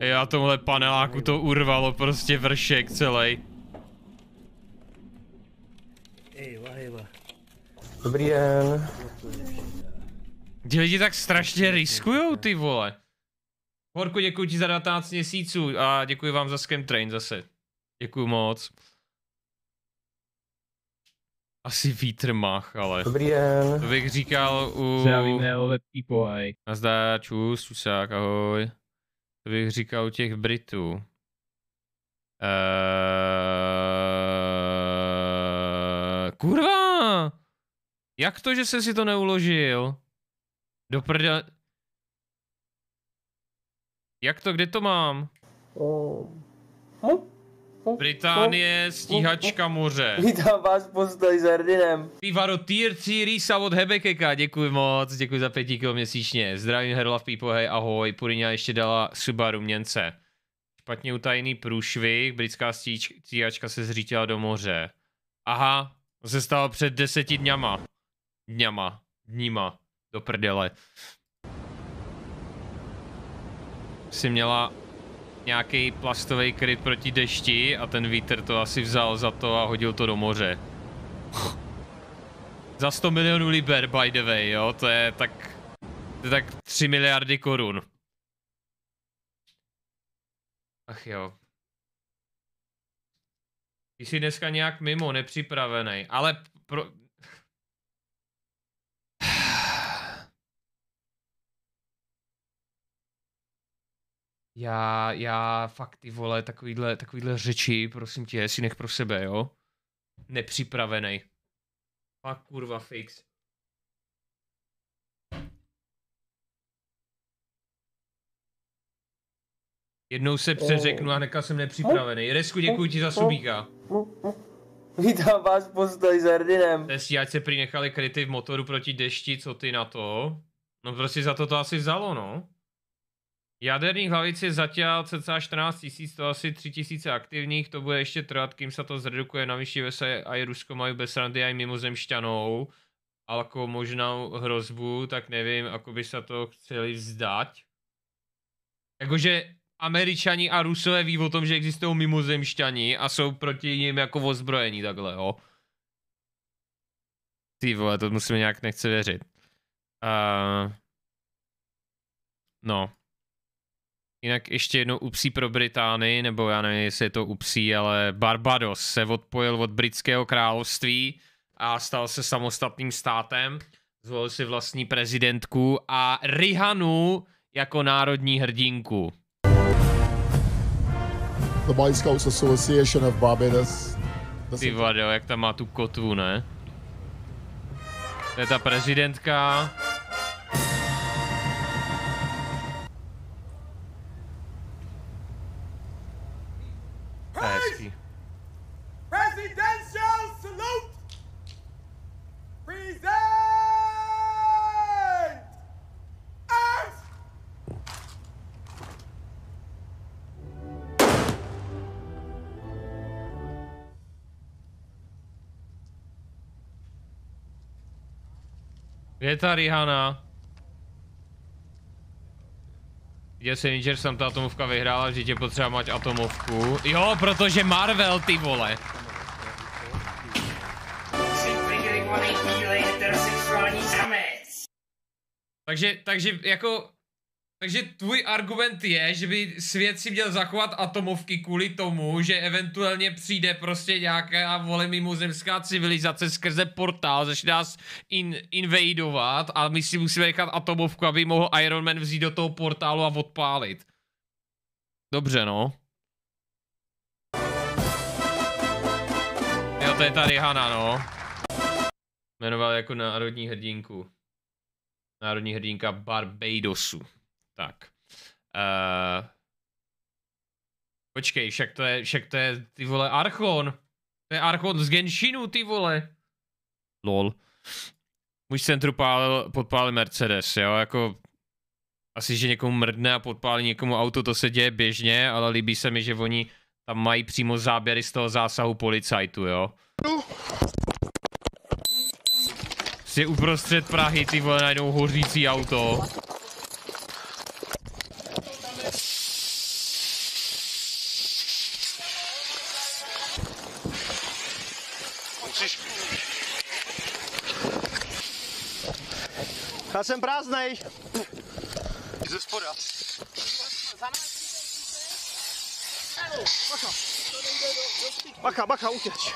Já tomhle paneláku to urvalo prostě vršek celý. Ej, ejva. Dobrý den. Ty lidi tak strašně riskujou, ty vole. Horku, děkuji ti za 19 měsíců a děkuji vám za Scam Train zase. Děkuji moc. Asi vítr mach, ale... Dobrý den. To bych říkal u... Zdravíme, lepší pohaj. Nazdar, čus, čusák, ahoj. To bych říkal u těch Britů. Eee... Eh, kurva! Jak to, že se si to neuložil? Do prda... Jak to, kde to mám? Británie, stíhačka moře. Vítám vás postoj s Herdinem. Pivaro Tier Rýsa od Hebekeka, děkuji moc, děkuji za pět měsíčně. Zdravím Herla v Pípohej, ahoj. Puriňa ještě dala Subaru měnce. Špatně utajený průšvih, britská stíhačka se zřítila do moře. Aha, se stalo před deseti dňama dňama, dníma, do prdele. Si měla nějaký plastový kryt proti dešti a ten vítr to asi vzal za to a hodil to do moře. za 100 milionů liber, by the way, jo, to je tak, to je tak 3 miliardy korun. Ach jo. Ty jsi dneska nějak mimo, nepřipravený, ale pro, já, já fakt ty vole, takovýhle, takovýhle řeči, prosím tě, si nech pro sebe, jo? Nepřipravený. Fakt kurva fix. Jednou se eh. přeřeknu a nechal jsem nepřipravený. Resku, děkuji ti za subíka. Vítám vás postoj s Erdinem. Testi, ať se přinechali kryty v motoru proti dešti, co ty na to? No prostě za to to asi vzalo, no. Jaderných hlavic je zatím cca 14 tisíc, to asi 3 tisíce aktivních, to bude ještě trvat, kým se to zredukuje na vyšší vese a i Rusko mají bez randy i mimozemšťanou, ale jako možnou hrozbu, tak nevím, jako by se to chtěli vzdát. Jakože Američani a Rusové ví o tom, že existují mimozemšťani a jsou proti ním jako ozbrojení takhle, jo. Ty vole, to musíme nějak nechce věřit. Uh, no. Jinak ještě jedno upsí pro Britány, nebo já nevím, jestli je to upsí, ale Barbados se odpojil od britského království a stal se samostatným státem. Zvolil si vlastní prezidentku a Rihanu jako národní hrdinku. The Boy Scouts Association of Barbados. Ty vado, jak tam má tu kotvu, ne? To je ta prezidentka. Je tady Hana. jsem, že jsem ta atomovka vyhrála, že tě potřeba mať atomovku. Jo, protože Marvel, ty vole. Takže, takže jako takže tvůj argument je, že by svět si měl zachovat atomovky kvůli tomu, že eventuálně přijde prostě nějaká vole mimozemská civilizace skrze portál, začne nás in, invadovat a my si musíme nechat atomovku, aby mohl Iron Man vzít do toho portálu a odpálit. Dobře, no. Jo, to je tady Hana, no. Jmenoval jako národní hrdinku. Národní hrdinka Barbadosu. Tak. Uh, počkej, však to je, však to je, ty vole, Archon. To je Archon z Genshinu, ty vole. Lol. Můj centru pálil, podpálil Mercedes, jo, jako asi, že někomu mrdne a podpálí někomu auto, to se děje běžně, ale líbí se mi, že oni tam mají přímo záběry z toho zásahu policajtu, jo. Si uprostřed Prahy ty vole najdou hořící auto Já jsem prázdnej. Ze spoda. Bacha. Bacha, utěč.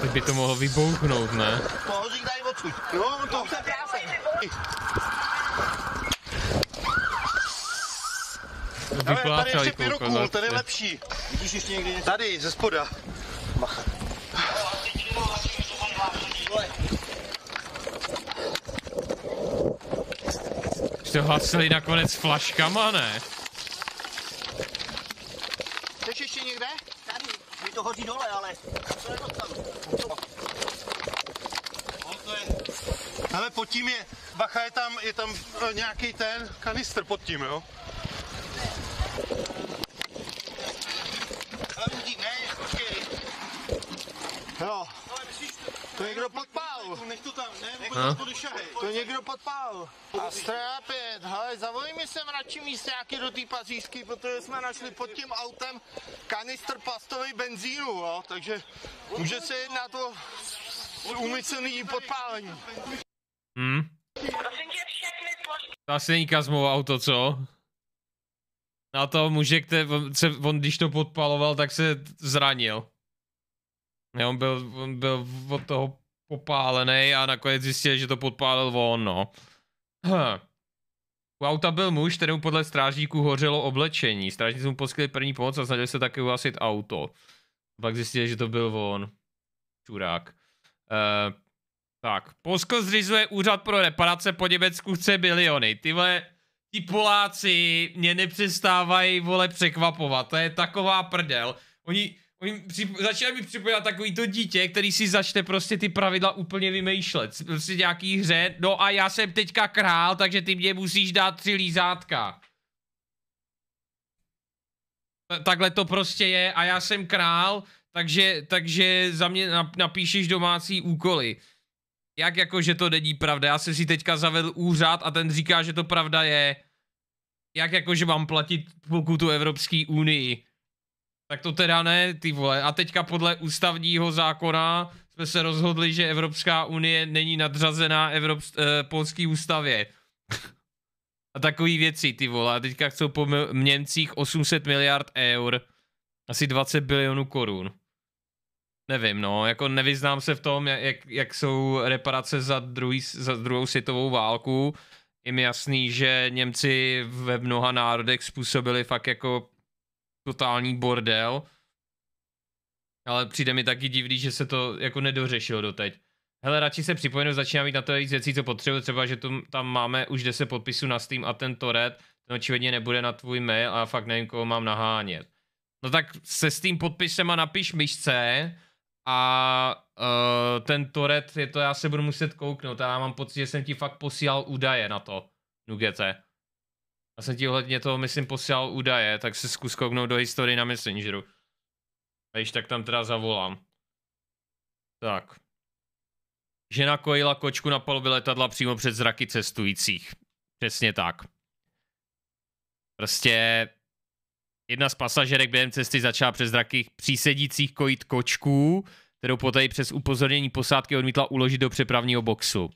Teď by to mohlo vybouchnout, ne? Pohodík daj odsud. No, on to chce práce. Vyplácali kouko. Tady je lepší. Vidíš ještě někdy? Tady, ze spoda. Bacha. to hasli nakonec flaškama, ne? Jsi ještě někde? Tady. mi to hodí dole, ale... Co je to tam? Ale pod tím je, bacha, je tam, je tam eh, nějaký ten kanistr pod tím, jo? Ale ne, počkej. Jo. To někdo podpál. Nech to tam, ne, jako to To někdo podpál. A strápět, hele, mi sem radši místáky do té pařížské, protože jsme našli pod tím autem kanistr plastový benzínu, jo, takže může se jednat o úmyslný podpálení. Hmm. To asi není Kazmovo auto, co? Na to muže, který, on, se, on když to podpaloval, tak se zranil. Ne, on byl, on byl od toho popálený a nakonec zjistil, že to podpálil on, no. Huh. U auta byl muž, kterému podle strážníků hořelo oblečení. Strážníci mu poskytli první pomoc a snažili se taky uhasit auto. Pak zjistili, že to byl on. Čurák. Uh, tak, Polsko zřizuje úřad pro reparace, po Německu chce biliony. Ty vole, ti Poláci mě nepřestávají, vole, překvapovat. To je taková prdel. Oni, Oni přip, začínají mi připojit takový to dítě, který si začne prostě ty pravidla úplně vymýšlet. Prostě nějaký hře, no a já jsem teďka král, takže ty mě musíš dát tři lízátka. Takhle to prostě je a já jsem král, takže, takže za mě napíšeš domácí úkoly. Jak jako, že to není pravda? Já jsem si teďka zavedl úřad a ten říká, že to pravda je. Jak jako, že mám platit pokutu Evropské unii? Tak to teda ne, ty vole. A teďka podle ústavního zákona jsme se rozhodli, že Evropská unie není nadřazená Evrops- eh, polský ústavě. a takový věci, ty vole. A teďka chcou po Němcích 800 miliard eur. Asi 20 bilionů korun. Nevím, no, jako nevyznám se v tom, jak, jak jsou reparace za, druhý, za druhou světovou válku. Je mi jasný, že Němci ve mnoha národech způsobili fakt jako totální bordel. Ale přijde mi taky divný, že se to jako nedořešilo doteď. Hele, radši se připojenu, začíná mít na to víc věcí, co potřebuji. Třeba, že tu, tam máme už 10 podpisů na Steam a ten toret, ten očividně nebude na tvůj mail a fakt nevím, koho mám nahánět. No tak se s tím podpisem a napiš myšce a uh, ten toret je to, já se budu muset kouknout a já mám pocit, že jsem ti fakt posílal údaje na to, Nugete. Já jsem ti ohledně toho, myslím, posílal údaje, tak se zkus kouknout do historie na Messengeru. A již tak tam teda zavolám. Tak. Žena kojila kočku na palubě letadla přímo před zraky cestujících. Přesně tak. Prostě jedna z pasažerek během cesty začala přes zraky přísedících kojit kočku, kterou poté přes upozornění posádky odmítla uložit do přepravního boxu.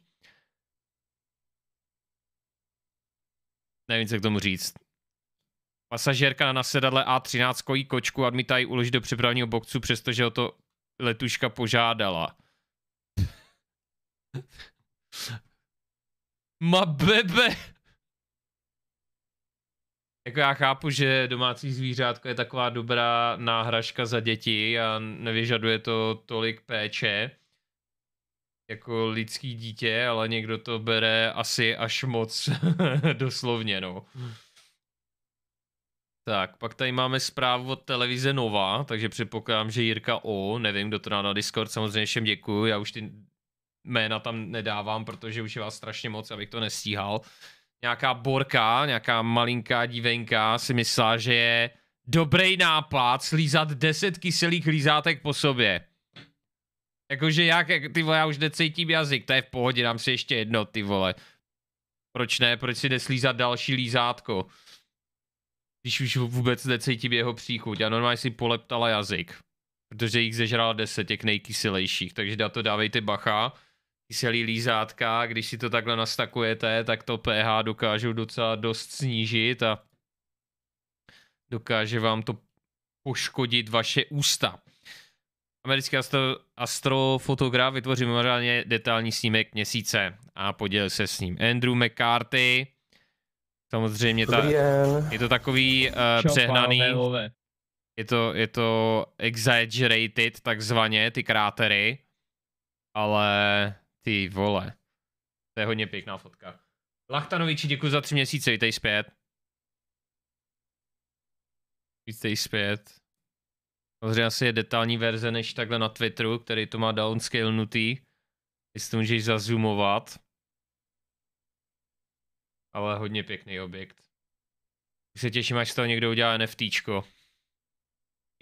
nevím, co k tomu říct. Pasažérka na sedadle A13 kojí kočku a odmítají uložit do přepravního boxu, přestože o to letuška požádala. Ma bebe! Jako já chápu, že domácí zvířátko je taková dobrá náhražka za děti a nevyžaduje to tolik péče, jako lidský dítě, ale někdo to bere asi až moc doslovně, no. Hmm. Tak, pak tady máme zprávu od televize Nova, takže předpokládám, že Jirka O, nevím, kdo to dá na Discord, samozřejmě všem děkuju, já už ty jména tam nedávám, protože už je vás strašně moc, abych to nestíhal. Nějaká Borka, nějaká malinká dívenka si myslela, že je dobrý nápad slízat 10 kyselých lízátek po sobě. Jakože jak, ty vole, já už necítím jazyk, to je v pohodě, dám si ještě jedno, ty vole. Proč ne, proč si neslízat další lízátko? Když už vůbec necítím jeho příchuť. Já normálně si poleptala jazyk. Protože jich zežrala deset těch nejkysilejších, takže na to dávejte bacha. Kyselý lízátka, když si to takhle nastakujete, tak to pH dokážou docela dost snížit a dokáže vám to poškodit vaše ústa. Americký astro, astrofotograf vytvořil mimořádně detailní snímek měsíce a podělil se s ním. Andrew McCarthy, samozřejmě ta, je to takový uh, přehnaný, je to, je to exaggerated takzvaně, ty krátery, ale ty vole, to je hodně pěkná fotka. Lachtanoviči, děkuji za tři měsíce, vítej zpět. Vítej zpět. Samozřejmě asi je detailní verze než takhle na Twitteru, který to má nutý. Jestli to můžeš zazumovat. Ale hodně pěkný objekt. Se těším, až to někdo udělá NFT.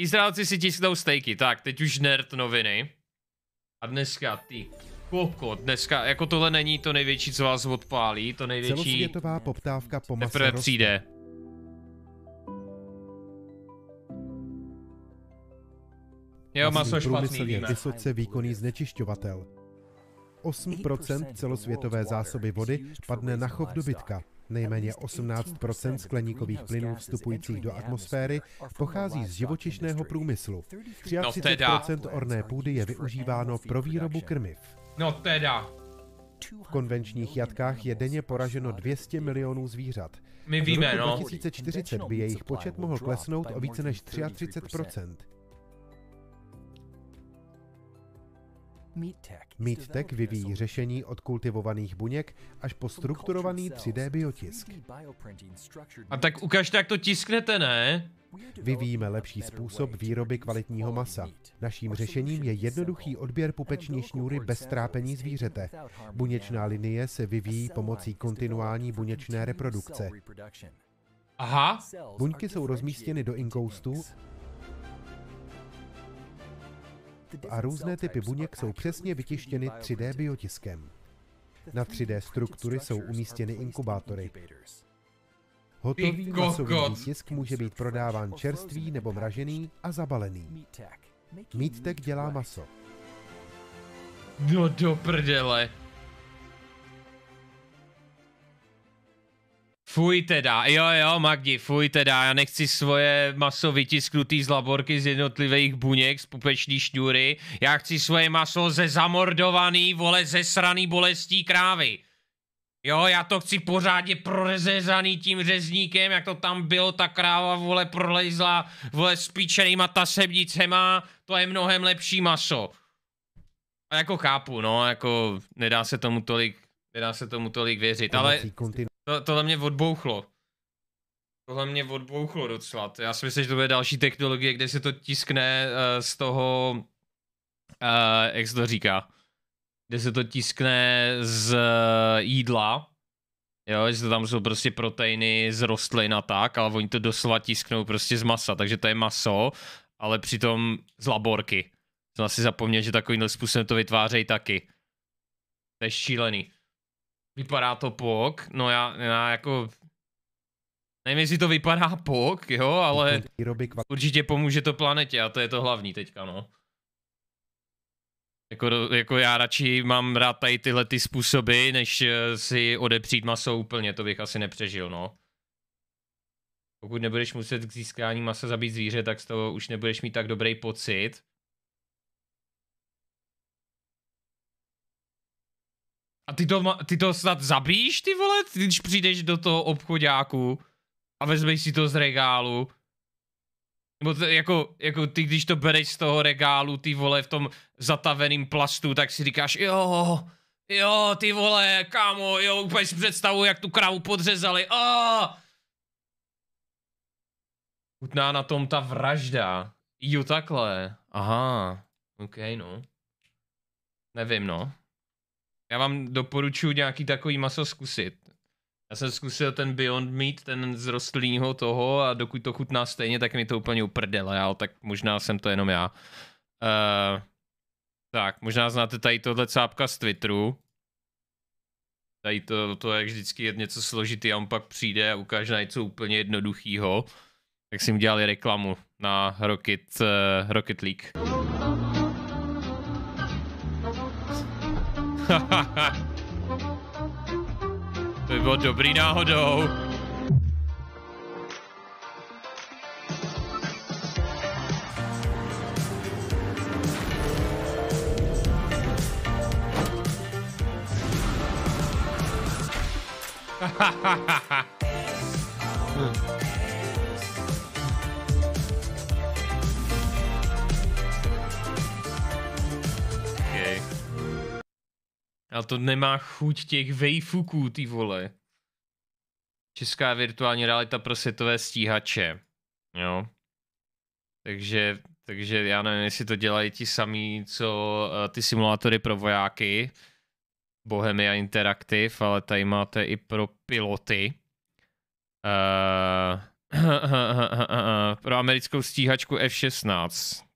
Izraelci si tisknou stejky, tak teď už nerd noviny. A dneska ty koko, dneska, jako tohle není to největší, co vás odpálí, to největší... Celosvětová poptávka po mase přijde. Jo, maso je vysoce výkonný znečišťovatel. 8% celosvětové zásoby vody padne na chov dobytka. Nejméně 18% skleníkových plynů vstupujících do atmosféry pochází z živočišného průmyslu. 33% no, orné půdy je využíváno pro výrobu krmiv. No teda. V konvenčních jatkách je denně poraženo 200 milionů zvířat. My víme, no. V 2040 by jejich počet mohl klesnout o více než 33%. MeatTech vyvíjí řešení od kultivovaných buněk až po strukturovaný 3D biotisk. A tak ukažte, jak to tisknete, ne? Vyvíjíme lepší způsob výroby kvalitního masa. Naším řešením je jednoduchý odběr pupeční šňůry bez trápení zvířete. Buněčná linie se vyvíjí pomocí kontinuální buněčné reprodukce. Aha. Buňky jsou rozmístěny do inkoustů a různé typy buněk jsou přesně vytištěny 3D biotiskem. Na 3D struktury jsou umístěny inkubátory. Hotový masový výtisk může být prodáván čerstvý nebo mražený a zabalený. Meat Tech dělá maso. No do prdele. Fuj teda, jo jo Magdi, fuj teda, já nechci svoje maso vytisknutý z laborky z jednotlivých buněk z pupeční šňůry, já chci svoje maso ze zamordovaný, vole, ze sraný bolestí krávy. Jo, já to chci pořádně prořezaný tím řezníkem, jak to tam bylo, ta kráva, vole, prolezla, vole, s píčenýma tasebnicema, to je mnohem lepší maso. A jako chápu, no, jako nedá se tomu tolik Nedá se tomu tolik věřit, ale to, tohle mě odbouchlo. Tohle mě odbouchlo docela. Já si myslím, že to bude další technologie, kde se to tiskne uh, z toho, uh, jak se to říká, kde se to tiskne z uh, jídla, jo, že to tam jsou prostě proteiny z rostlin a tak, ale oni to doslova tisknou prostě z masa, takže to je maso, ale přitom z laborky. Jsem asi zapomněl, že takovýmhle způsobem to vytvářejí taky. To je šílený. Vypadá to pok, no já, já jako... Nevím, jestli to vypadá pok, jo, ale určitě pomůže to planetě a to je to hlavní teďka, no. Jako, jako já radši mám rád tady tyhle ty způsoby, než eh, si odepřít maso úplně, to bych asi nepřežil, no. Pokud nebudeš muset k získání masa zabít zvíře, tak z toho už nebudeš mít tak dobrý pocit. A ty to, ty to snad zabíš, ty vole, když přijdeš do toho obchodáku a vezmeš si to z regálu. Nebo to, jako, jako ty, když to bereš z toho regálu, ty vole, v tom zataveném plastu, tak si říkáš, jo, jo, ty vole, kámo, jo, úplně si představu, jak tu kravu podřezali, a Chutná na tom ta vražda. Jo, takhle. Aha, Okay, no. Nevím, no. Já vám doporučuji nějaký takový maso zkusit. Já jsem zkusil ten Beyond Meat, ten z rostlinného toho a dokud to chutná stejně, tak mi to úplně uprdele, ale tak možná jsem to jenom já. Uh, tak, možná znáte tady tohle cápka z Twitteru. Tady to, to jak vždycky je něco složitý a on pak přijde a ukáže na něco úplně jednoduchýho. Tak jsem dělali reklamu na Rocket, uh, Rocket League. to by bylo dobrý náhodou. Ha ha ha ha! Ale to nemá chuť těch vejfuků, ty vole. Česká virtuální realita pro světové stíhače. Jo. Takže, takže já nevím, jestli to dělají ti samý, co eh, ty simulátory pro vojáky. Bohemia Interactive, ale tady máte i pro piloty. Uh, pro americkou stíhačku F-16.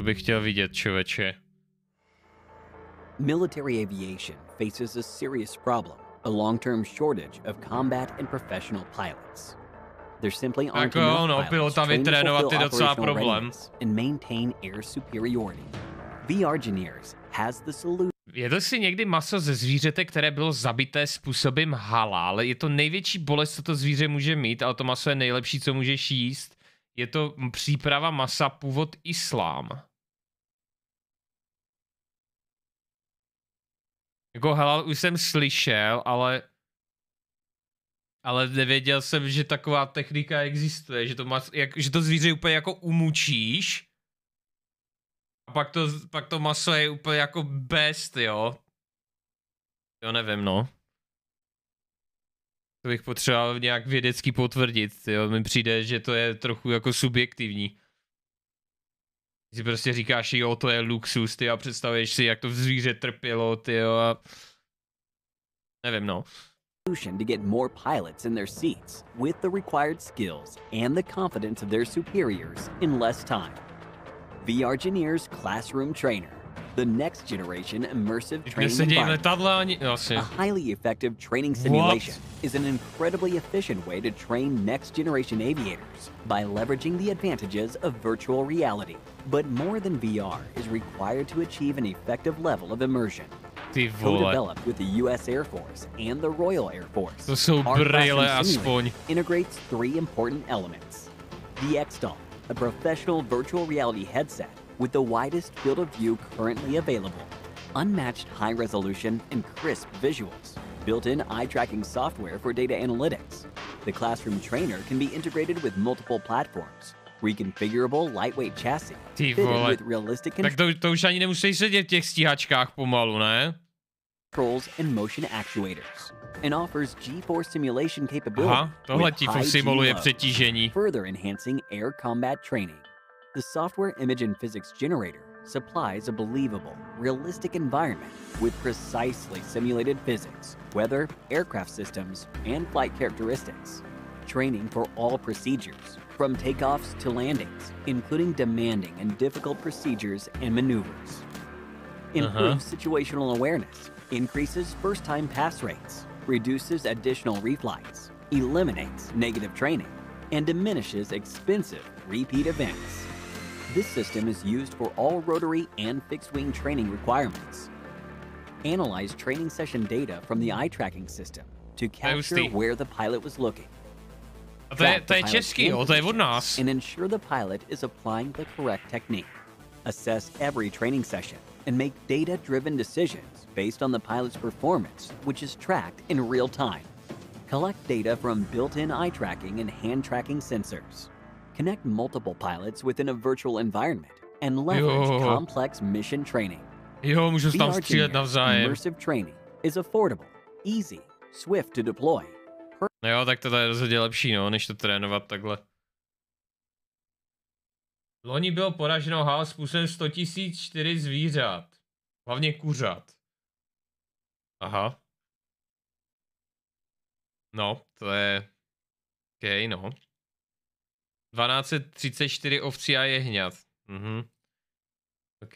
To bych chtěl vidět, člověče. Military aviation faces a serious problem, a long-term shortage of combat and professional pilots. There simply aren't jako no, pilots pilota vytrénovat je docela problém. And maintain air superiority. VR Engineers has the solution. Jedl si někdy maso ze zvířete, které bylo zabité způsobem halal. Je to největší bolest, co to zvíře může mít, ale to maso je nejlepší, co můžeš jíst. Je to příprava masa původ islám. Jako halal už jsem slyšel, ale ale nevěděl jsem, že taková technika existuje, že to, má, jak, že to zvíře úplně jako umučíš a pak to, pak to maso je úplně jako best, jo. Jo, nevím, no. To bych potřeboval nějak vědecky potvrdit, jo. Mi přijde, že to je trochu jako subjektivní. Ty si prostě říkáš, jo, to je luxus, ty a představuješ si, jak to zvíře trpělo, ty jo, a... Nevím, no. to get more pilots in their seats with the required skills and the confidence of their superiors in less time. VR Engineers Classroom Trainer. the next generation immersive training environment. Oh, a highly effective training simulation what? is an incredibly efficient way to train next generation aviators by leveraging the advantages of virtual reality. But more than VR is required to achieve an effective level of immersion. Co-developed with the U.S. Air Force and the Royal Air Force, to jsou aspoň. integrates three important elements. The x XDOM, a professional virtual reality headset with the widest field of view currently available, unmatched high resolution and crisp visuals, built-in eye tracking software for data analytics. The classroom trainer can be integrated with multiple platforms, reconfigurable lightweight chassis, Ty vole. with realistic Tak to, to už ani nemusí sedět v těch stíhačkách pomalu, ne? controls and motion actuators, and offers G4 simulation capability Aha, tohle with high simuluje přetížení. further enhancing air combat training. The software image and physics generator supplies a believable, realistic environment with precisely simulated physics, weather, aircraft systems, and flight characteristics. Training for all procedures, from takeoffs to landings, including demanding and difficult procedures and maneuvers. Uh-huh. Improves uh -huh. situational awareness, increases first time pass rates, reduces additional reflights, eliminates negative training, and diminishes expensive repeat events. This system is used for all rotary and fixed-wing training requirements. Analyze training session data from the eye tracking system to capture where the pilot was looking. They, they jet or they wouldn't ask. And ensure the pilot is applying the correct technique. Assess every training session and make data-driven decisions based on the pilot's performance, which is tracked in real time. Collect data from built-in eye tracking and hand tracking sensors. connect multiple pilots within a virtual environment, and leverage jo. complex mission training. Jo, můžu tam střílet navzájem. Immersive training is affordable, easy, swift to deploy. No jo, tak to je rozhodně lepší, no, než to trénovat takhle. Loni bylo poraženo hál způsobem 100 004 zvířat. Hlavně kuřat. Aha. No, to je... OK, no. 1234 ovcí a jehňat. Mhm. OK.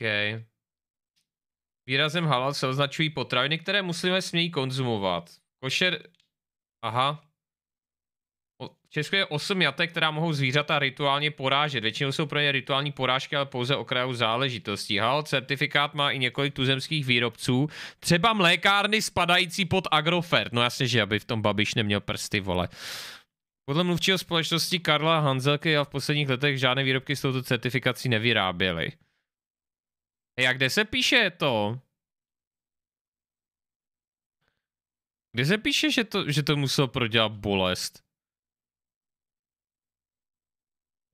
Výrazem halal se označují potraviny, které muslimé smějí konzumovat. Košer... Aha. O... V Česku je 8 jatek, která mohou zvířata rituálně porážet. Většinou jsou pro ně rituální porážky, ale pouze okrajů záležitostí. Hal certifikát má i několik tuzemských výrobců. Třeba mlékárny spadající pod Agrofert. No jasně, že aby v tom Babiš neměl prsty, vole. Uh, podle mluvčího společnosti Karla Hanzelky a v posledních letech žádné výrobky s touto certifikací nevyráběly. Jak kde se píše to? Kde se píše, že to, že to muselo prodělat bolest?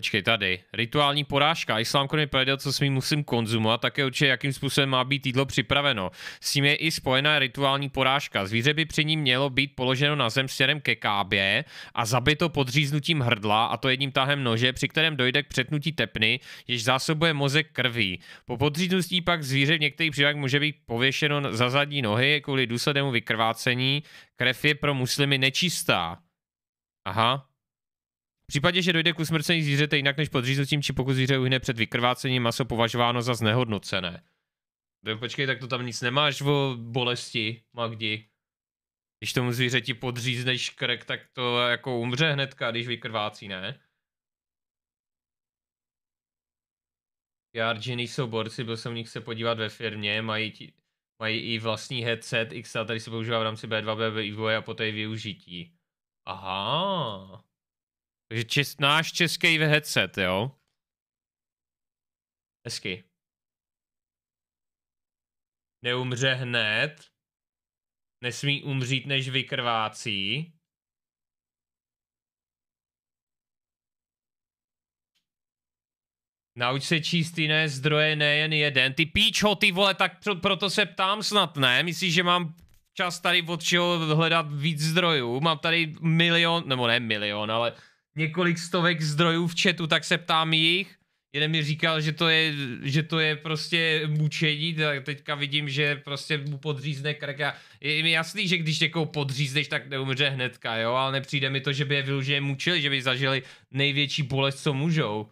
Počkej, tady. Rituální porážka. Islám kromě pravidel, co smím musím konzumovat, také určitě, jakým způsobem má být jídlo připraveno. S tím je i spojená rituální porážka. Zvíře by při ní mělo být položeno na zem směrem ke kábě a zabito podříznutím hrdla, a to jedním tahem nože, při kterém dojde k přetnutí tepny, jež zásobuje mozek krví. Po podříznutí pak zvíře v některých případech může být pověšeno za zadní nohy kvůli důslednému vykrvácení. Krev je pro muslimy nečistá. Aha, v případě, že dojde k usmrcení zvířete jinak než podříznutím, či pokud zvíře uhne před vykrvácením, maso považováno za znehodnocené. Počkej, tak to tam nic nemáš v bolesti, Magdi. Když tomu zvířeti podřízneš krk, tak to jako umře hnedka, když vykrvácí, ne? Jargy jsou borci, byl jsem v nich se podívat ve firmě, mají, ti, mají i vlastní headset, XA tady se používá v rámci B2B vývoje a poté využití. Aha. Takže čes, náš český headset, jo? Hezky. Neumře hned. Nesmí umřít, než vykrvácí. Nauč se číst jiné zdroje, nejen jeden. Ty píčo, ty vole, tak pro, proto se ptám snad, ne? Myslíš, že mám čas tady od čeho hledat víc zdrojů? Mám tady milion, nebo ne milion, ale několik stovek zdrojů v chatu, tak se ptám jich. Jeden mi říkal, že to je, že to je prostě mučení, tak teďka vidím, že prostě mu podřízne krk. Je mi jasný, že když někoho podřízneš, tak neumře hnedka, jo, ale nepřijde mi to, že by je vyloženě mučili, že by zažili největší bolest, co můžou.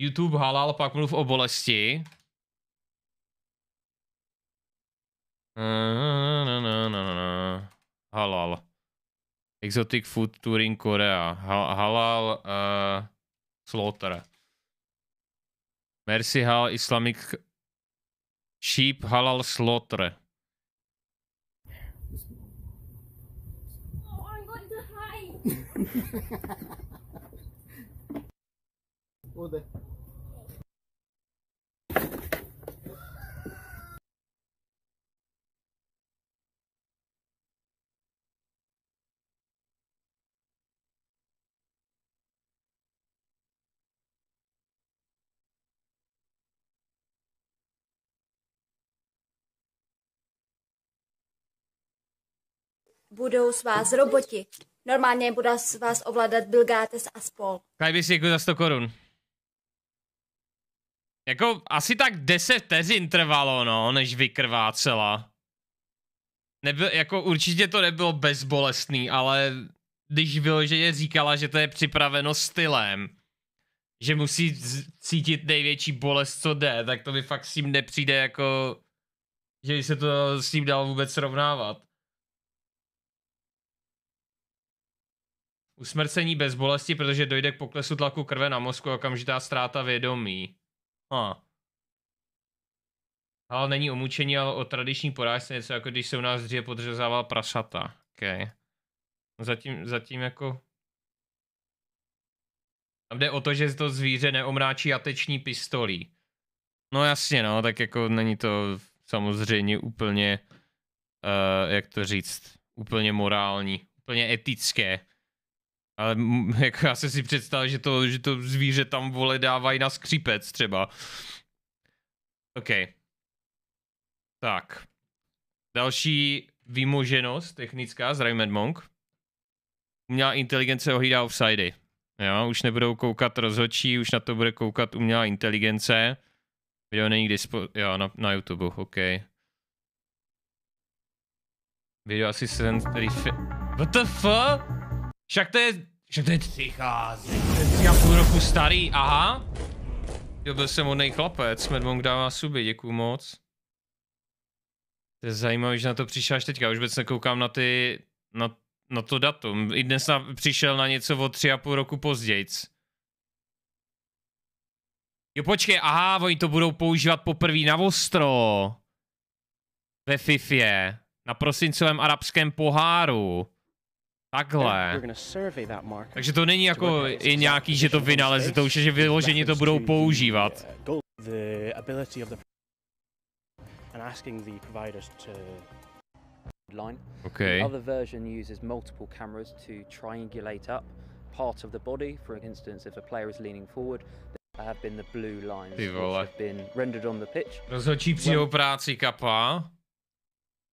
YouTube halal, pak mluv o bolesti. Halal. Exotic Food Touring Korea. Hal, halal uh, Slaughter. Mercy Hal Islamic Sheep Halal Slaughter. Oh, I'm going to hide. budou s vás roboti. Normálně bude s vás ovládat Bill Gates a spol. Klajby si děkuji za 100 korun. Jako asi tak 10 vteřin trvalo, no, než vykrvácela. Nebyl, jako určitě to nebylo bezbolestný, ale když je říkala, že to je připraveno stylem, že musí cítit největší bolest, co jde, tak to mi fakt s tím nepřijde jako, že by se to s tím dalo vůbec srovnávat. Usmrcení bez bolesti, protože dojde k poklesu tlaku krve na mozku a okamžitá ztráta vědomí. Ha. Huh. Ale není o mučení, ale o tradiční porážce, něco jako když se u nás dříve podřezával prasata. Okay. No zatím, zatím jako... Tam jde o to, že to zvíře neomráčí jateční pistolí. No jasně no, tak jako není to samozřejmě úplně, uh, jak to říct, úplně morální, úplně etické. Ale jako já jsem si představil, že to, že to zvíře tam vole dávají na skřípec třeba. OK. Tak. Další výmoženost technická z Raymond Monk. Umělá inteligence ohlídá offsidy. Jo, už nebudou koukat rozhodčí, už na to bude koukat umělá inteligence. Video není dispo... Jo, na, na YouTube, OK. Video assistant... What the fuck? Však to je... Však to je Tři a půl roku starý, aha. Jo, byl jsem hodnej chlapec, Medmonk dává suby, děkuju moc. To je zajímavé, že na to přišel až teďka, už vůbec nekoukám na ty... Na, na to datum. I dnes na, přišel na něco o tři a půl roku pozdějc. Jo počkej, aha, oni to budou používat poprvé na ostro. Ve Fifě. Na prosincovém arabském poháru. Takhle. Takže to není jako i nějaký, že to vynalezí, to už je, že vyloženě to budou používat. Okay. Other version uses multiple cameras to triangulate up part of the body. For instance, if a player is leaning forward, there have been the blue lines which have been rendered on the pitch. Rozhodčí přijou práci kapa.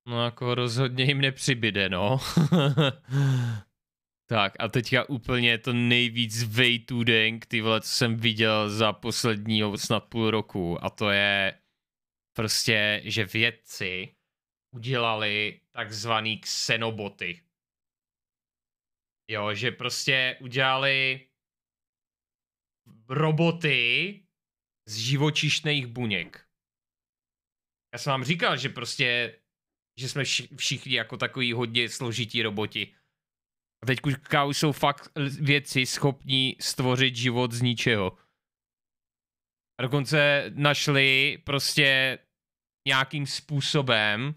No jako rozhodně jim nepřibyde, no. tak a teďka úplně to nejvíc way to dang, ty vole, co jsem viděl za posledního snad půl roku a to je prostě, že vědci udělali takzvaný xenoboty. Jo, že prostě udělali roboty z živočišných buněk. Já jsem vám říkal, že prostě že jsme všichni jako takový hodně složití roboti. A teď už jsou fakt věci schopní stvořit život z ničeho. A dokonce našli prostě nějakým způsobem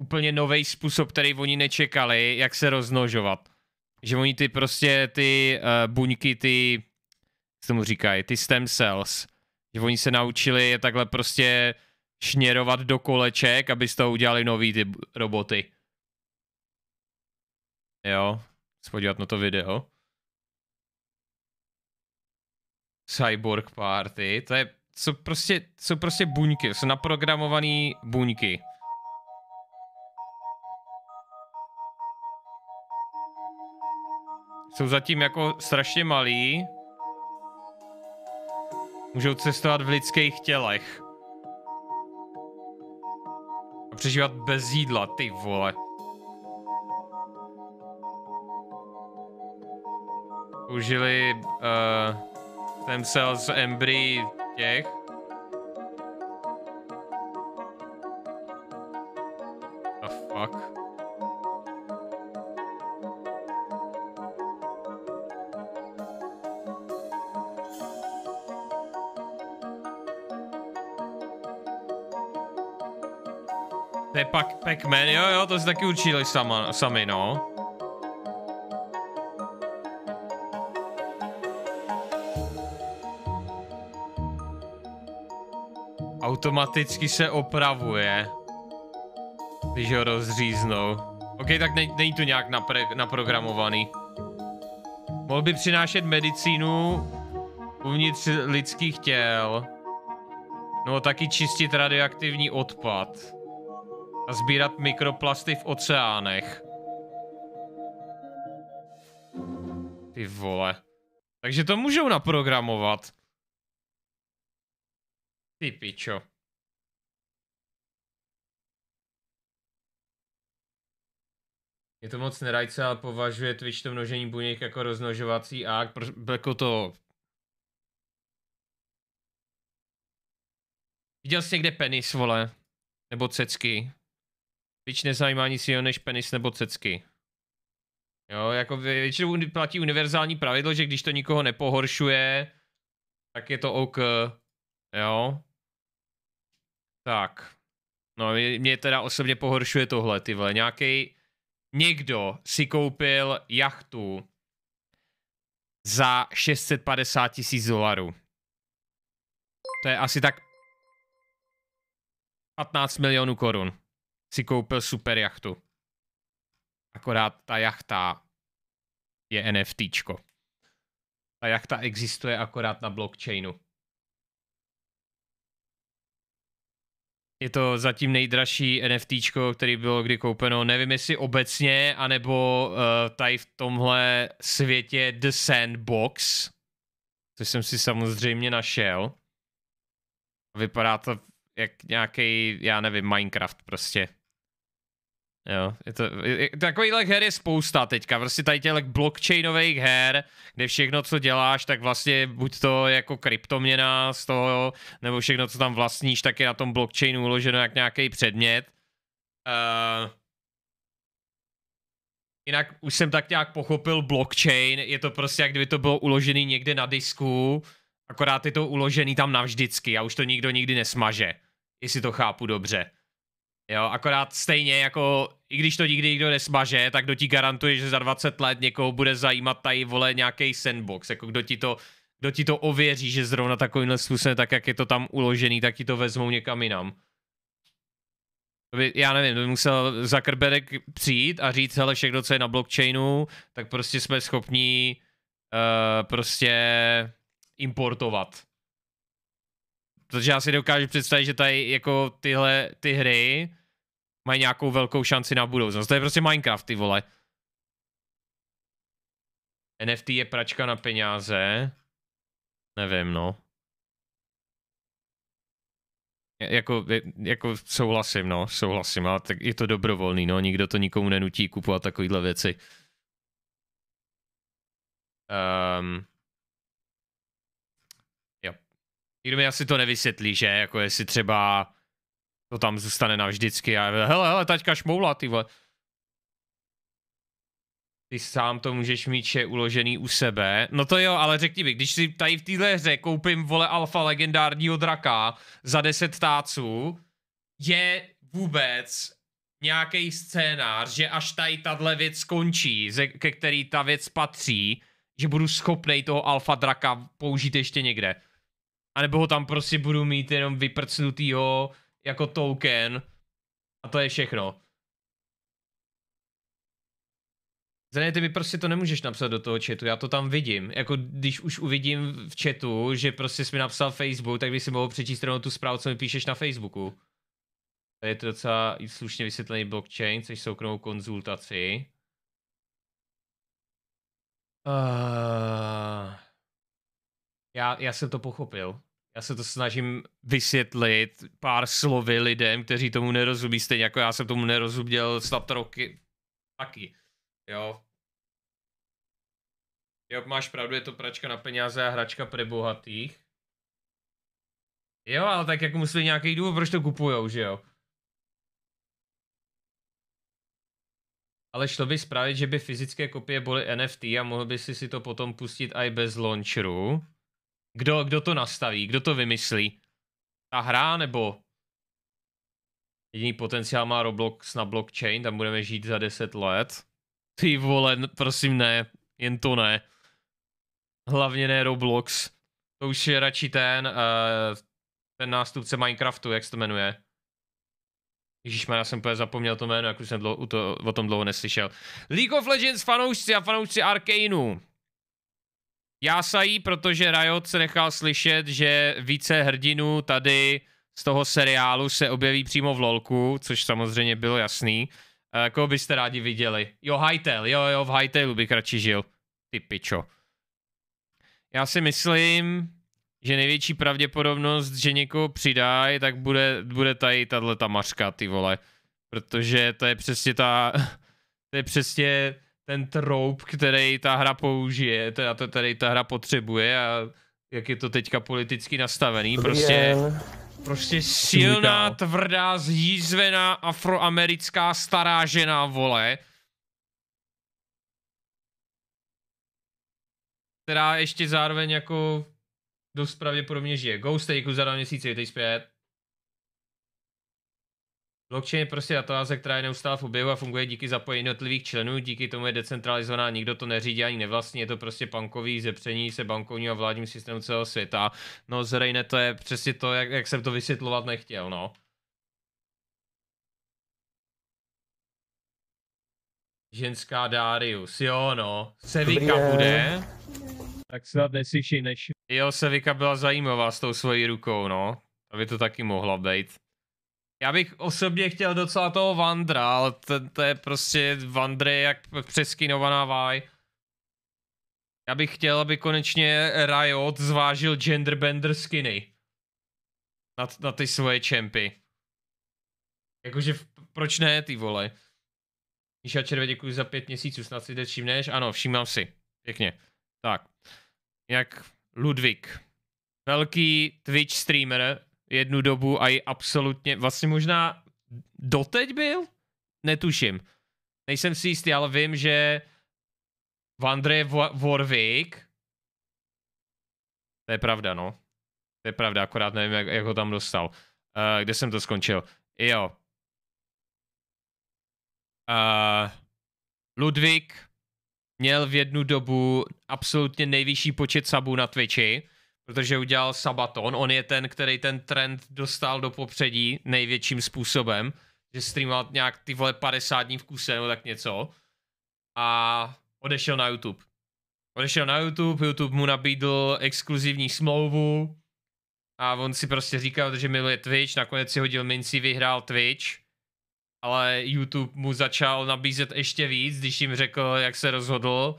úplně nový způsob, který oni nečekali, jak se roznožovat. Že oni ty prostě ty uh, buňky, ty, co tomu říkají, ty stem cells, že oni se naučili je takhle prostě šněrovat do koleček, aby z toho udělali nový ty roboty. Jo, se podívat na to video. Cyborg party, to je, jsou prostě, jsou prostě buňky, jsou naprogramované buňky. Jsou zatím jako strašně malí. Můžou cestovat v lidských tělech. A přežívat bez jídla, ty vole. Užili uh, eh, stem embry těch. Pac-Man, jo, jo, to si taky učili sama, sami, no. Automaticky se opravuje. Když ho rozříznou. OK, tak ne, není to nějak napre, naprogramovaný. Mohl by přinášet medicínu uvnitř lidských těl. No taky čistit radioaktivní odpad a sbírat mikroplasty v oceánech. Ty vole. Takže to můžou naprogramovat. Ty pičo. Je to moc nerajce, ale považuje Twitch to množení buněk jako roznožovací akt, jako to... Viděl jsi někde penis, vole? Nebo cecky? Bič nezajímá nic jiného než penis nebo cecky. Jo, jako většinou platí univerzální pravidlo, že když to nikoho nepohoršuje, tak je to OK. Jo. Tak. No, mě, mě teda osobně pohoršuje tohle, ty vole. Nějaký někdo si koupil jachtu za 650 tisíc dolarů. To je asi tak 15 milionů korun si koupil super jachtu. Akorát ta jachta je NFTčko. Ta jachta existuje akorát na blockchainu. Je to zatím nejdražší NFT, který bylo kdy koupeno. Nevím, jestli obecně, anebo uh, tady v tomhle světě The Sandbox, což jsem si samozřejmě našel. Vypadá to jak nějaký, já nevím, Minecraft prostě. Jo, je to, je, takovýhle her je spousta teďka, prostě tady těch blockchainových her, kde všechno, co děláš, tak vlastně buď to jako kryptoměna z toho, nebo všechno, co tam vlastníš, tak je na tom blockchainu uloženo jak nějaký předmět. Uh, jinak už jsem tak nějak pochopil blockchain, je to prostě, jak kdyby to bylo uložený někde na disku, akorát je to uložený tam navždycky a už to nikdo nikdy nesmaže, jestli to chápu dobře. Jo, akorát stejně jako, i když to nikdy nikdo nesmaže, tak kdo ti garantuje, že za 20 let někoho bude zajímat tady, vole, nějaký sandbox, jako kdo ti to, kdo ti to ověří, že zrovna takovýmhle způsobem, tak jak je to tam uložený, tak ti to vezmou někam jinam. To by, já nevím, to by musel Zuckerberg přijít a říct, hele, všechno, co je na blockchainu, tak prostě jsme schopni uh, eh, prostě importovat. Protože já si dokážu představit, že tady jako tyhle ty hry, mají nějakou velkou šanci na budoucnost. To je prostě Minecraft, ty vole. NFT je pračka na peníze. Nevím, no. Jako, jako souhlasím, no, souhlasím, ale tak je to dobrovolný, no, nikdo to nikomu nenutí kupovat takovýhle věci. Um, jo. Nikdo mi asi to nevysvětlí, že? Jako jestli třeba to tam zůstane navždycky. A hele, hele, taťka šmoula, ty vole. Ty sám to můžeš mít je uložený u sebe. No to jo, ale řekni mi, když si tady v téhle hře koupím, vole, alfa legendárního draka za 10 táců, je vůbec nějaký scénář, že až tady tahle věc skončí, ke který ta věc patří, že budu schopný toho alfa draka použít ještě někde. A nebo ho tam prostě budu mít jenom vyprcnutýho jako token a to je všechno. Zene, ty mi prostě to nemůžeš napsat do toho chatu, já to tam vidím. Jako když už uvidím v chatu, že prostě jsi mi napsal Facebook, tak bych si mohl přečíst rovnou tu zprávu, co mi píšeš na Facebooku. Tady je to docela slušně vysvětlený blockchain, což soukromou konzultaci. Uh, já, já jsem to pochopil. Já se to snažím vysvětlit pár slovy lidem, kteří tomu nerozumí, stejně jako já jsem tomu nerozuměl snad roky taky. Jo. Jo, máš pravdu, je to pračka na peníze a hračka pro bohatých. Jo, ale tak jako musí nějaký důvod, proč to kupujou, že jo? Ale šlo by spravit, že by fyzické kopie byly NFT a mohl by si si to potom pustit i bez launcheru. Kdo, kdo to nastaví, kdo to vymyslí? Ta hra nebo jediný potenciál má Roblox na blockchain, tam budeme žít za 10 let. Ty vole, prosím ne, jen to ne. Hlavně ne Roblox. To už je radši ten, uh, ten nástupce Minecraftu, jak se to jmenuje. Ježíš, já jsem úplně zapomněl to jméno, jak už jsem dlouho, to, o tom dlouho neslyšel. League of Legends fanoušci a fanoušci Arkaneu jásají, protože Riot se nechal slyšet, že více hrdinů tady z toho seriálu se objeví přímo v LOLku, což samozřejmě bylo jasný. Uh, koho byste rádi viděli? Jo, Hytale, jo, jo, v Hytale bych radši žil. Ty pičo. Já si myslím, že největší pravděpodobnost, že někoho přidají, tak bude, bude tady tahle ta mařka, ty vole. Protože to je přesně ta, to je přesně ten troub, který ta hra použije, teda to tady ta hra potřebuje a jak je to teďka politicky nastavený, prostě... Yeah. Prostě silná, tvrdá, zjízvená afroamerická stará žena, vole. Která ještě zároveň jako dost pravděpodobně žije. Ghost Take za dva měsíce, teď zpět. Blockchain je prostě databáze, která je neustále v oběhu a funguje díky zapojení jednotlivých členů, díky tomu je decentralizovaná, nikdo to neřídí ani nevlastní, je to prostě bankový zepření se bankovního a vládním systému celého světa. No zřejmě to je přesně to, jak, jak jsem to vysvětlovat nechtěl, no. Ženská Darius, jo no, Sevika bude. Tak snad neslyší než... Jo, Sevika byla zajímavá s tou svojí rukou, no. Aby to taky mohla být. Já bych osobně chtěl docela toho Vandra, ale to, to je prostě Vandry jak přeskinovaná vaj. Já bych chtěl, aby konečně Riot zvážil genderbender skiny. Na, na ty svoje čempy. Jakože proč ne, ty vole? Míša Červe, děkuji za pět měsíců, snad si jde všimneš? Ano, všímám si. Pěkně. Tak. Jak Ludvík. Velký Twitch streamer, jednu dobu a i absolutně, vlastně možná doteď byl? Netuším. Nejsem si jistý, ale vím, že Vandre Warwick, to je pravda, no. To je pravda, akorát nevím, jak, jak ho tam dostal. Uh, kde jsem to skončil? Jo. Uh, Ludvík měl v jednu dobu absolutně nejvyšší počet sabů na Twitchi protože udělal Sabaton. On je ten, který ten trend dostal do popředí největším způsobem, že streamoval nějak ty vole 50 dní v kuse nebo tak něco a odešel na YouTube. Odešel na YouTube, YouTube mu nabídl exkluzivní smlouvu a on si prostě říkal, že miluje Twitch, nakonec si hodil minci, vyhrál Twitch, ale YouTube mu začal nabízet ještě víc, když jim řekl, jak se rozhodl,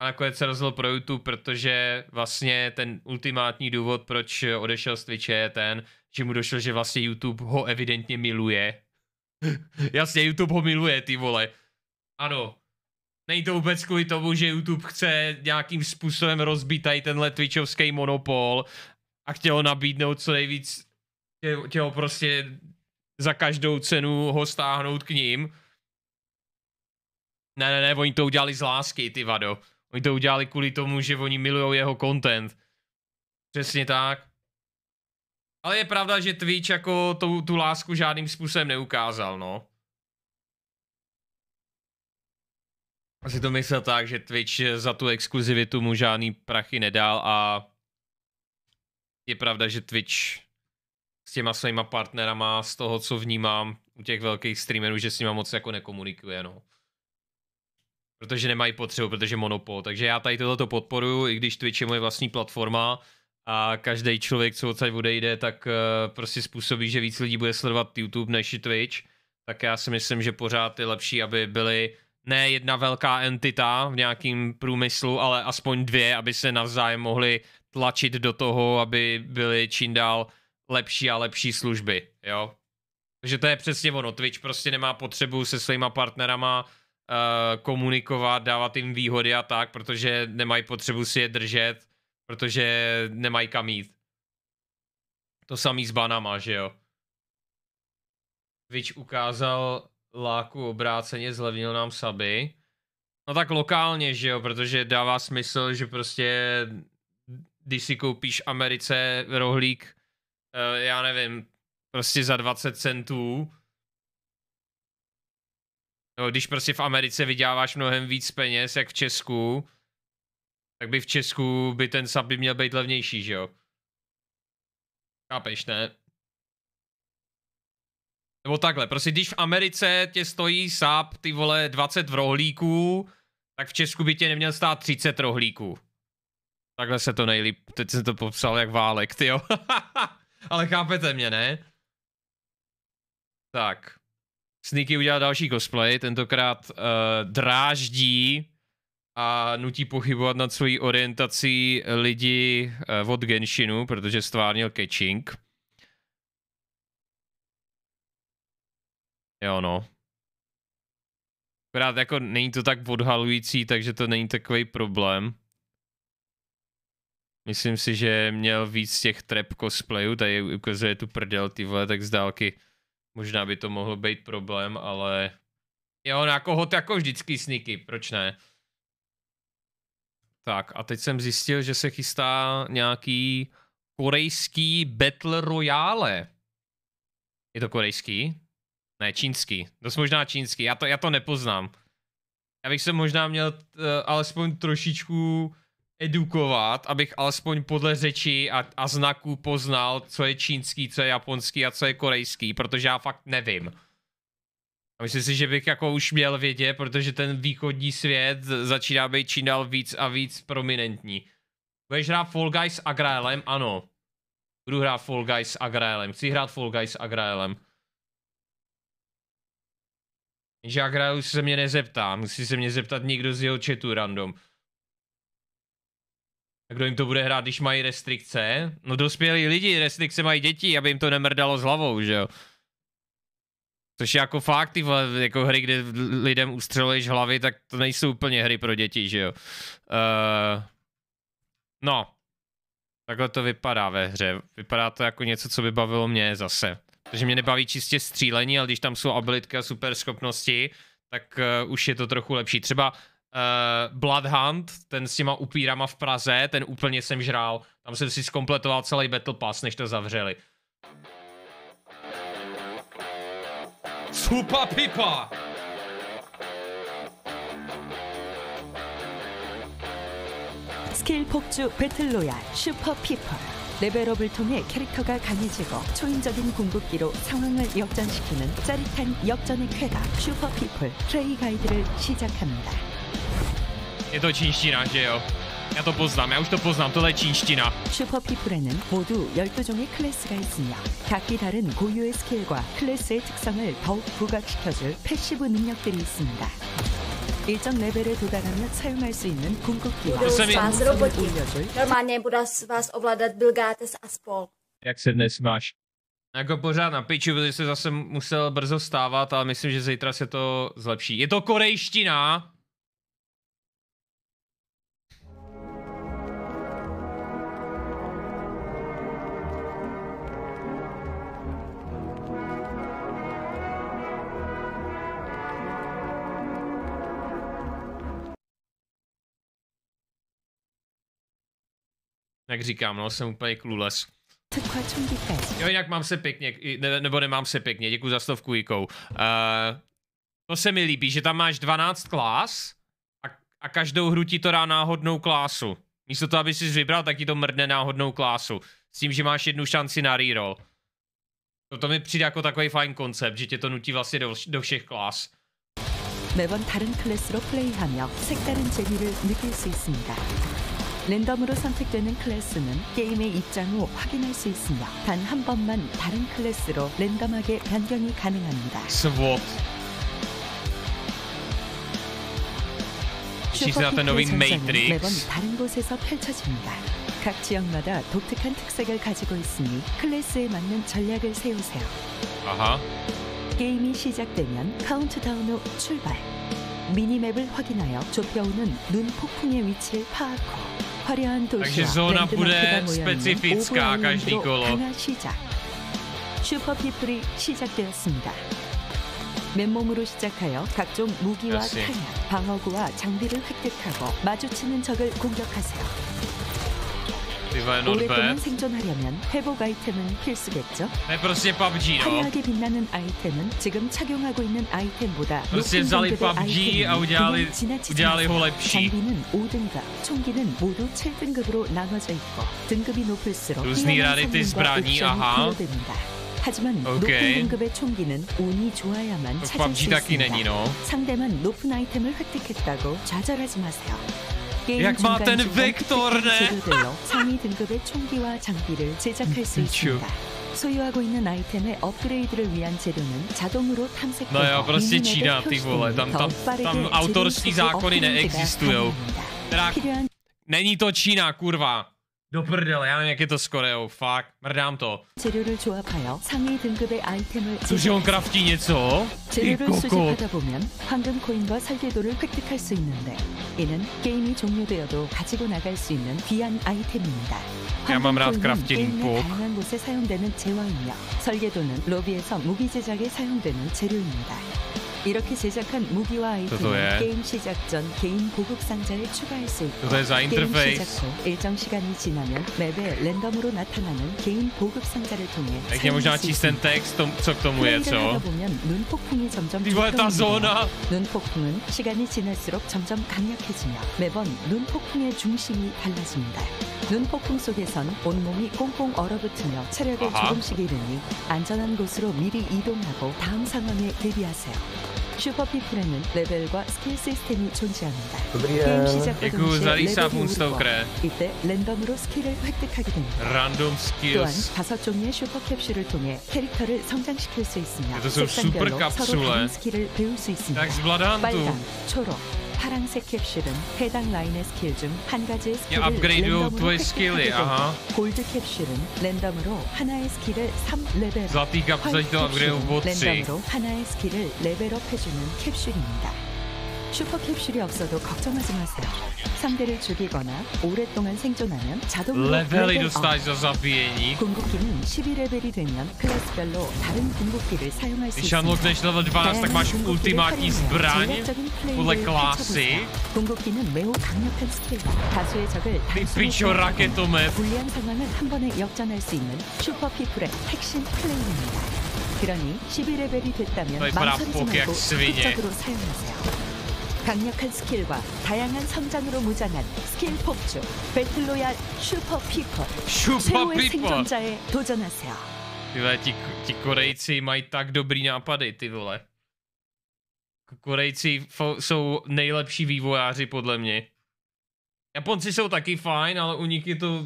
a nakonec se rozhodl pro YouTube, protože vlastně ten ultimátní důvod, proč odešel z Twitche, je ten, že mu došlo, že vlastně YouTube ho evidentně miluje. Jasně, YouTube ho miluje, ty vole. Ano. Není to vůbec kvůli tomu, že YouTube chce nějakým způsobem rozbít tady tenhle twitchovský monopol a chtěl nabídnout co nejvíc, chtěl prostě za každou cenu ho stáhnout k ním. Ne, ne, ne, oni to udělali z lásky, ty vado. Oni to udělali kvůli tomu, že oni milují jeho content. Přesně tak. Ale je pravda, že Twitch jako tu, tu lásku žádným způsobem neukázal, no. Asi to myslel tak, že Twitch za tu exkluzivitu mu žádný prachy nedal a je pravda, že Twitch s těma svýma partnerama, z toho, co vnímám u těch velkých streamerů, že s nima moc jako nekomunikuje, no protože nemají potřebu, protože monopol. Takže já tady tohleto podporuju, i když Twitch je moje vlastní platforma a každý člověk, co odsaď odejde, tak eh, prostě způsobí, že víc lidí bude sledovat YouTube než Twitch. Tak já si myslím, že pořád je lepší, aby byly ne jedna velká entita v nějakém průmyslu, ale aspoň dvě, aby se navzájem mohli tlačit do toho, aby byly čím dál lepší a lepší služby, jo. Takže to je přesně ono, Twitch prostě nemá potřebu se svýma partnerama Eh, komunikovat, dávat jim výhody a tak, protože nemají potřebu si je držet, protože nemají kam jít. To samý s banama, že jo. Twitch ukázal láku obráceně, zlevnil nám saby. No tak lokálně, že jo, protože dává smysl, že prostě když si koupíš Americe rohlík, eh, já nevím, prostě za 20 centů, No, když prostě v Americe vyděláváš mnohem víc peněz, jak v Česku, tak by v Česku by ten sub by měl být levnější, že jo? Chápeš, ne? Nebo takhle, prostě když v Americe tě stojí sub, ty vole, 20 v rohlíku, tak v Česku by tě neměl stát 30 rohlíků. Takhle se to nejlíp, teď jsem to popsal jak válek, ty jo. Ale chápete mě, ne? Tak. Sneaky udělal další cosplay, tentokrát uh, dráždí a nutí pochybovat nad svojí orientací lidi uh, od Genshinu, protože stvárnil Catching. Jo no. Akorát jako není to tak odhalující, takže to není takový problém. Myslím si, že měl víc těch trap cosplayů, tady ukazuje tu prdel ty vole, tak z dálky Možná by to mohl být problém, ale jo, na no, koho jako vždycky sníky, proč ne? Tak a teď jsem zjistil, že se chystá nějaký korejský Battle Royale. Je to korejský? Ne, čínský. Dost možná čínský, já to, já to nepoznám. Já bych se možná měl uh, alespoň trošičku edukovat, abych alespoň podle řeči a, a znaků poznal, co je čínský, co je japonský a co je korejský, protože já fakt nevím. A myslím si, že bych jako už měl vědět, protože ten východní svět začíná být čím dál víc a víc prominentní. Budeš hrát Fall Guys s Agraelem? Ano. Budu hrát Fall Guys s Agraelem. Chci hrát Fall Guys s Agraelem. Jenže Agraelu se mě nezeptá. Musí se mě zeptat někdo z jeho chatu random. A kdo jim to bude hrát, když mají restrikce? No dospělí lidi, restrikce mají děti, aby jim to nemrdalo s hlavou, že jo? Což je jako fakt, ty jako hry, kde lidem ustřeluješ hlavy, tak to nejsou úplně hry pro děti, že jo? Uh, no. Takhle to vypadá ve hře. Vypadá to jako něco, co by bavilo mě zase. Takže mě nebaví čistě střílení, ale když tam jsou abilitky a super schopnosti, tak uh, už je to trochu lepší. Třeba uh, Bloodhunt, ten s těma upírama v Praze, ten úplně jsem žrál. Tam jsem si skompletoval celý Battle Pass, než to zavřeli. Supa pipa! 스케일 폭주 배틀로얄 슈퍼피퍼 레벨업을 통해 캐릭터가 강해지고 초인적인 궁극기로 상황을 역전시키는 짜릿한 역전의 쾌감 슈퍼피플 트레이 가이드를 시작합니다. Je to čínština, že jo? Já to poznám, já už to poznám, tohle je čínština. 슈퍼피플에는 모두 12종의 클래스가 각기 다른 고유의 스킬과 클래스의 특성을 더욱 부각시켜줄 패시브 능력들이 있습니다. 일정 레벨에 도달하면 사용할 수 있는 궁극기와 To se mi- 올려줄 Normálně bude s- vás ovládat Bill Gates a spol. Jak se dnes máš? No jako pořád na piču, protože se zase musel brzo stávat, ale myslím, že zítra se to zlepší. Je to korejština, Jak říkám, no, jsem úplně klules. Jo, jinak mám se pěkně, ne, nebo nemám se pěkně, děkuji za stovku Jikou. Uh, to se mi líbí, že tam máš 12 klás a, a každou hru ti to dá náhodnou klásu. Místo toho, aby jsi vybral, tak ti to mrdne náhodnou klásu. S tím, že máš jednu šanci na reroll. To, to mi přijde jako takový fajn koncept, že tě to nutí vlastně do, do všech klás. 매번 다른 클래스로 플레이하며 색다른 재미를 느낄 수 있습니다. 랜덤으로 선택되는 클래스는 게임의 입장 후 확인할 수 있으며 단 한 번만 다른 클래스로 랜덤하게 변경이 가능합니다. 슈퍼킹의 전장은 매번 다른 곳에서 펼쳐집니다. 각 지역마다 독특한 특색을 가지고 있으니 클래스에 맞는 전략을 세우세요. 아하. 게임이 시작되면 카운트다운 후 출발. 미니맵을 확인하여 좁혀오는 눈 폭풍의 위치를 파악후 화려한 도시 zóna bude specifická každý kolo. 시작. 슈퍼피플이 시작되었습니다. 맨몸으로 시작하여 각종 무기와 탄약, 방어구와 장비를 획득하고 마주치는 적을 공격하세요. 오랫동안 생존하려면 회복 아이템은 필수겠죠? 화려하게 네, 빛나는 아이템은 지금 착용하고 있는 아이템보다 높은 정도의 아이템은 지나치지 않습니다. 장비는 5등급, 총기는 모두 7등급으로 나눠져 있고 등급이 높을수록 뛰어난 성능과 옵션이 부여됩니다. Uh-huh. 하지만 높은 등급의 총기는 운이 좋아야만 찾을 수 있습니다. 상대만 높은 아이템을 획득했다고 좌절하지 마세요. Jak má ten Vektor, ne? no jo, prostě Čína, ty vole, tam, tam, tam autorský zákony neexistují. Teda, není to Čína, kurva. Do prdele, já nevím, jak je to s Koreou, fakt, mrdám to. 재료를 조합하여 상위 등급의 아이템을 Cože on craftí něco? Ty 재료를 kokot. 수집하다 보면 황금 코인과 설계도를 획득할 수 있는데 이는 게임이 종료되어도 가지고 나갈 수 있는 귀한 아이템 rád crafting book. 입니다 이렇게 제작한 무기와 아이템은 게임 시작 전 개인 고급 상자에 추가할 수 있고 게임 시작 후 일정 시간이 지나면 맵에 랜덤으로 나타나는 개인 고급 상자를 통해 Jak 아, 면 눈폭풍이 점점 이거야, 다 눈폭풍은 시간이 지날수록 점점 강력해지며 매번 눈폭풍의 중심이 달라집니다. 눈폭풍 속에선 온몸이 꽁꽁 얼어붙으며 체력을 조금씩 잃으니 안전한 곳으로 미리 이동하고 다음 상황에 대비하세요. 슈퍼피플에는 레벨과 스킬 시스템이 존재합니다. 게임 시작과 시이때 랜덤으로 스킬을 획득하게 됩니다. 또한 다섯 종류의 슈퍼 캡슐을 통해 캐릭터를 성장시킬 수 있으며 색상별로 서로 다른 스킬을 배울 수 있습니다. 빨강, 초록, 파랑색 캡슐은 해당 라인의 스킬 중 한가지 스킬을 야, 업그레이드 두의 스킬이 아하. 골드 캡슐은 랜덤으로 하나의 스킬을 3레벨. 화이트 캡슐은 랜덤으로 하나의 스킬을 레벨업 해주는 캡슐입니다. 슈퍼캡슐이 없어도 걱정하지 마세요. 상대를 죽이거나 오랫동안 생존하면 자동으로 레벨이 궁극기는 어. e. 11레벨이 되면 클래스별로 다른 궁극기를 사용할 수 있습니다. Jeśli level 12, tak masz u l t i m 궁극기는 매우 강력한 스킬, 다수의 적을 단순히 불리한 상황을 한 번에 역전할 수 있는 슈퍼피플의 핵심 플레이입니다. 그러니 11레벨이 됐다면 망설이지 말고 적으로 사용하세요. 강력한 스킬과 다양한 성장으로 무장한 스킬 폭주 배틀로얄 슈퍼 피커 슈퍼 최후의 피퍼 생존자에 도전하세요. Tyhle, ti, ti Korejci mají tak dobrý nápady, ty vole. Korejci jsou nejlepší vývojáři, podle mě. Japonci jsou taky fajn, ale u nich je to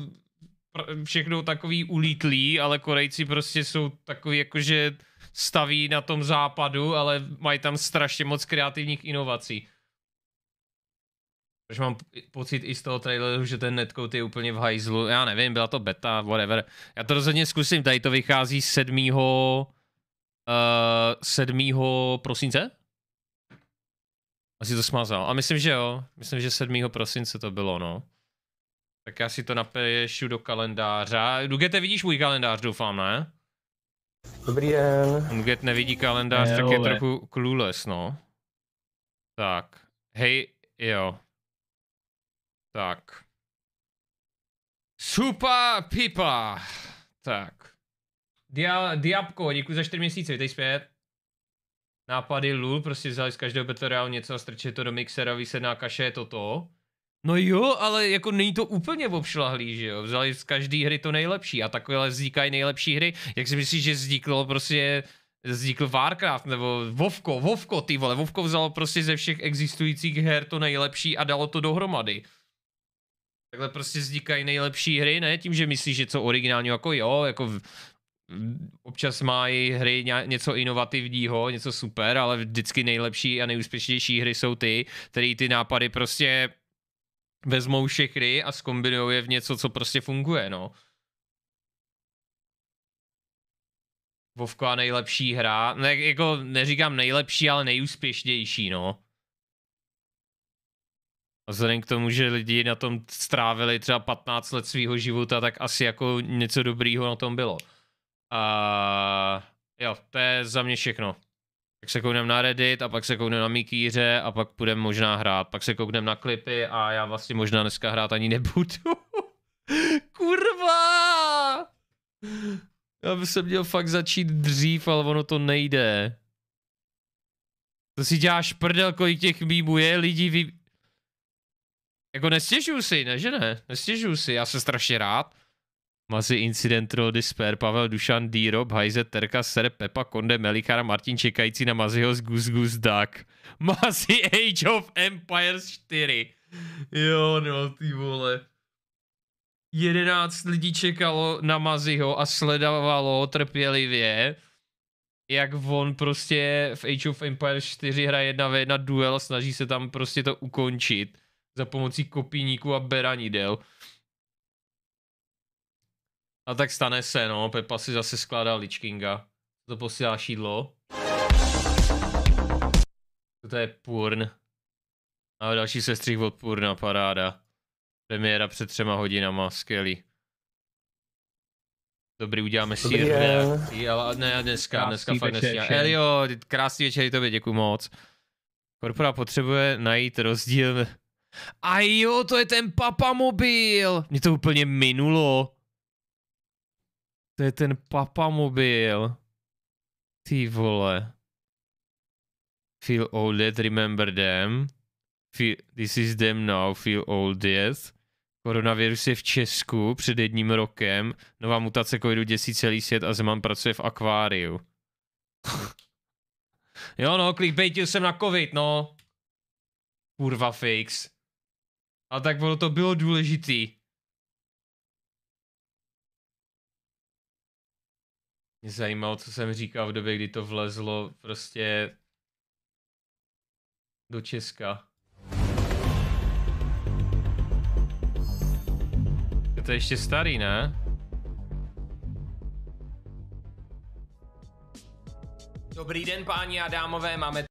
všechno takový ulítlý, ale Korejci prostě jsou takový jakože staví na tom západu, ale mají tam strašně moc kreativních inovací. Protože mám pocit i z toho traileru, že ten netcode je úplně v hajzlu. Já nevím, byla to beta, whatever. Já to rozhodně zkusím, tady to vychází 7. Uh, 7. prosince? Asi to smazal. A myslím, že jo. Myslím, že 7. prosince to bylo, no. Tak já si to napěšu do kalendáře. Dugete, vidíš můj kalendář, doufám, ne? Dobrý den. Duget nevidí kalendář, ne, tak je trochu clueless, no. Tak. Hej, jo. Tak. super pipa. Tak. Dia, Diabko, děkuji za 4 měsíce, vítej zpět. Nápady lul, prostě vzali z každého Battle něco a strčili to do mixera, výsledná kaše je toto. No jo, ale jako není to úplně obšlahlý, že jo? Vzali z každé hry to nejlepší a takovéhle vznikají nejlepší hry. Jak si myslíš, že vzniklo prostě vznikl Warcraft nebo Vovko, Vovko ty vole, Vovko vzalo prostě ze všech existujících her to nejlepší a dalo to dohromady. Takhle prostě vznikají nejlepší hry, ne tím, že myslíš, že co originálního, jako jo, jako v, občas mají hry něco inovativního, něco super, ale vždycky nejlepší a nejúspěšnější hry jsou ty, které ty nápady prostě vezmou všechny a zkombinují je v něco, co prostě funguje, no. Vovka nejlepší hra, ne, jako neříkám nejlepší, ale nejúspěšnější, no vzhledem k tomu, že lidi na tom strávili třeba 15 let svého života, tak asi jako něco dobrýho na tom bylo. A jo, to je za mě všechno. Tak se kouknem na Reddit a pak se kouknem na Mikýře a pak půjdeme možná hrát. Pak se kouknem na klipy a já vlastně možná dneska hrát ani nebudu. Kurva! Já bych se měl fakt začít dřív, ale ono to nejde. To si děláš prdel, kolik těch mýmů je, lidi vy... Jako nestěžuju si, ne, že ne? Nestěžuju si, já se strašně rád. Mazi Incident Roll Despair, Pavel Dušan, D-Rob, Hajze, Terka, Ser, Pepa, Konde, Melikara, Martin čekající na Maziho z Gus Gus Duck. Mazi Age of Empires 4. Jo, no, ty vole. 11 lidí čekalo na Maziho a sledovalo trpělivě, jak on prostě v Age of Empires 4 hraje jedna v jedna duel a snaží se tam prostě to ukončit za pomocí kopíníku a beranidel. A tak stane se, no. Pepa si zase skládá Lichkinga. To posílá šídlo. To je Purn. A další sestřih od Purna, paráda. Premiéra před třema hodinama, skvělý. Dobrý, uděláme si ale ne dneska, krásný dneska fakt nestíhám. Elio, krásný večer, tobě děkuji moc. Korpora potřebuje najít rozdíl a jo, to je ten papamobil. Mě to úplně minulo. To je ten papamobil. Ty vole. Feel old yet, remember them. Feel, this is them now, feel old yet. Koronavirus je v Česku před jedním rokem. Nová mutace covidu děsí celý svět a Zeman pracuje v akváriu. jo no, clickbaitil jsem na covid, no. Kurva fakes. Ale tak ono to bylo důležitý. Mě zajímalo, co jsem říkal v době, kdy to vlezlo prostě do Česka. Je to ještě starý, ne? Dobrý den, páni a dámové, máme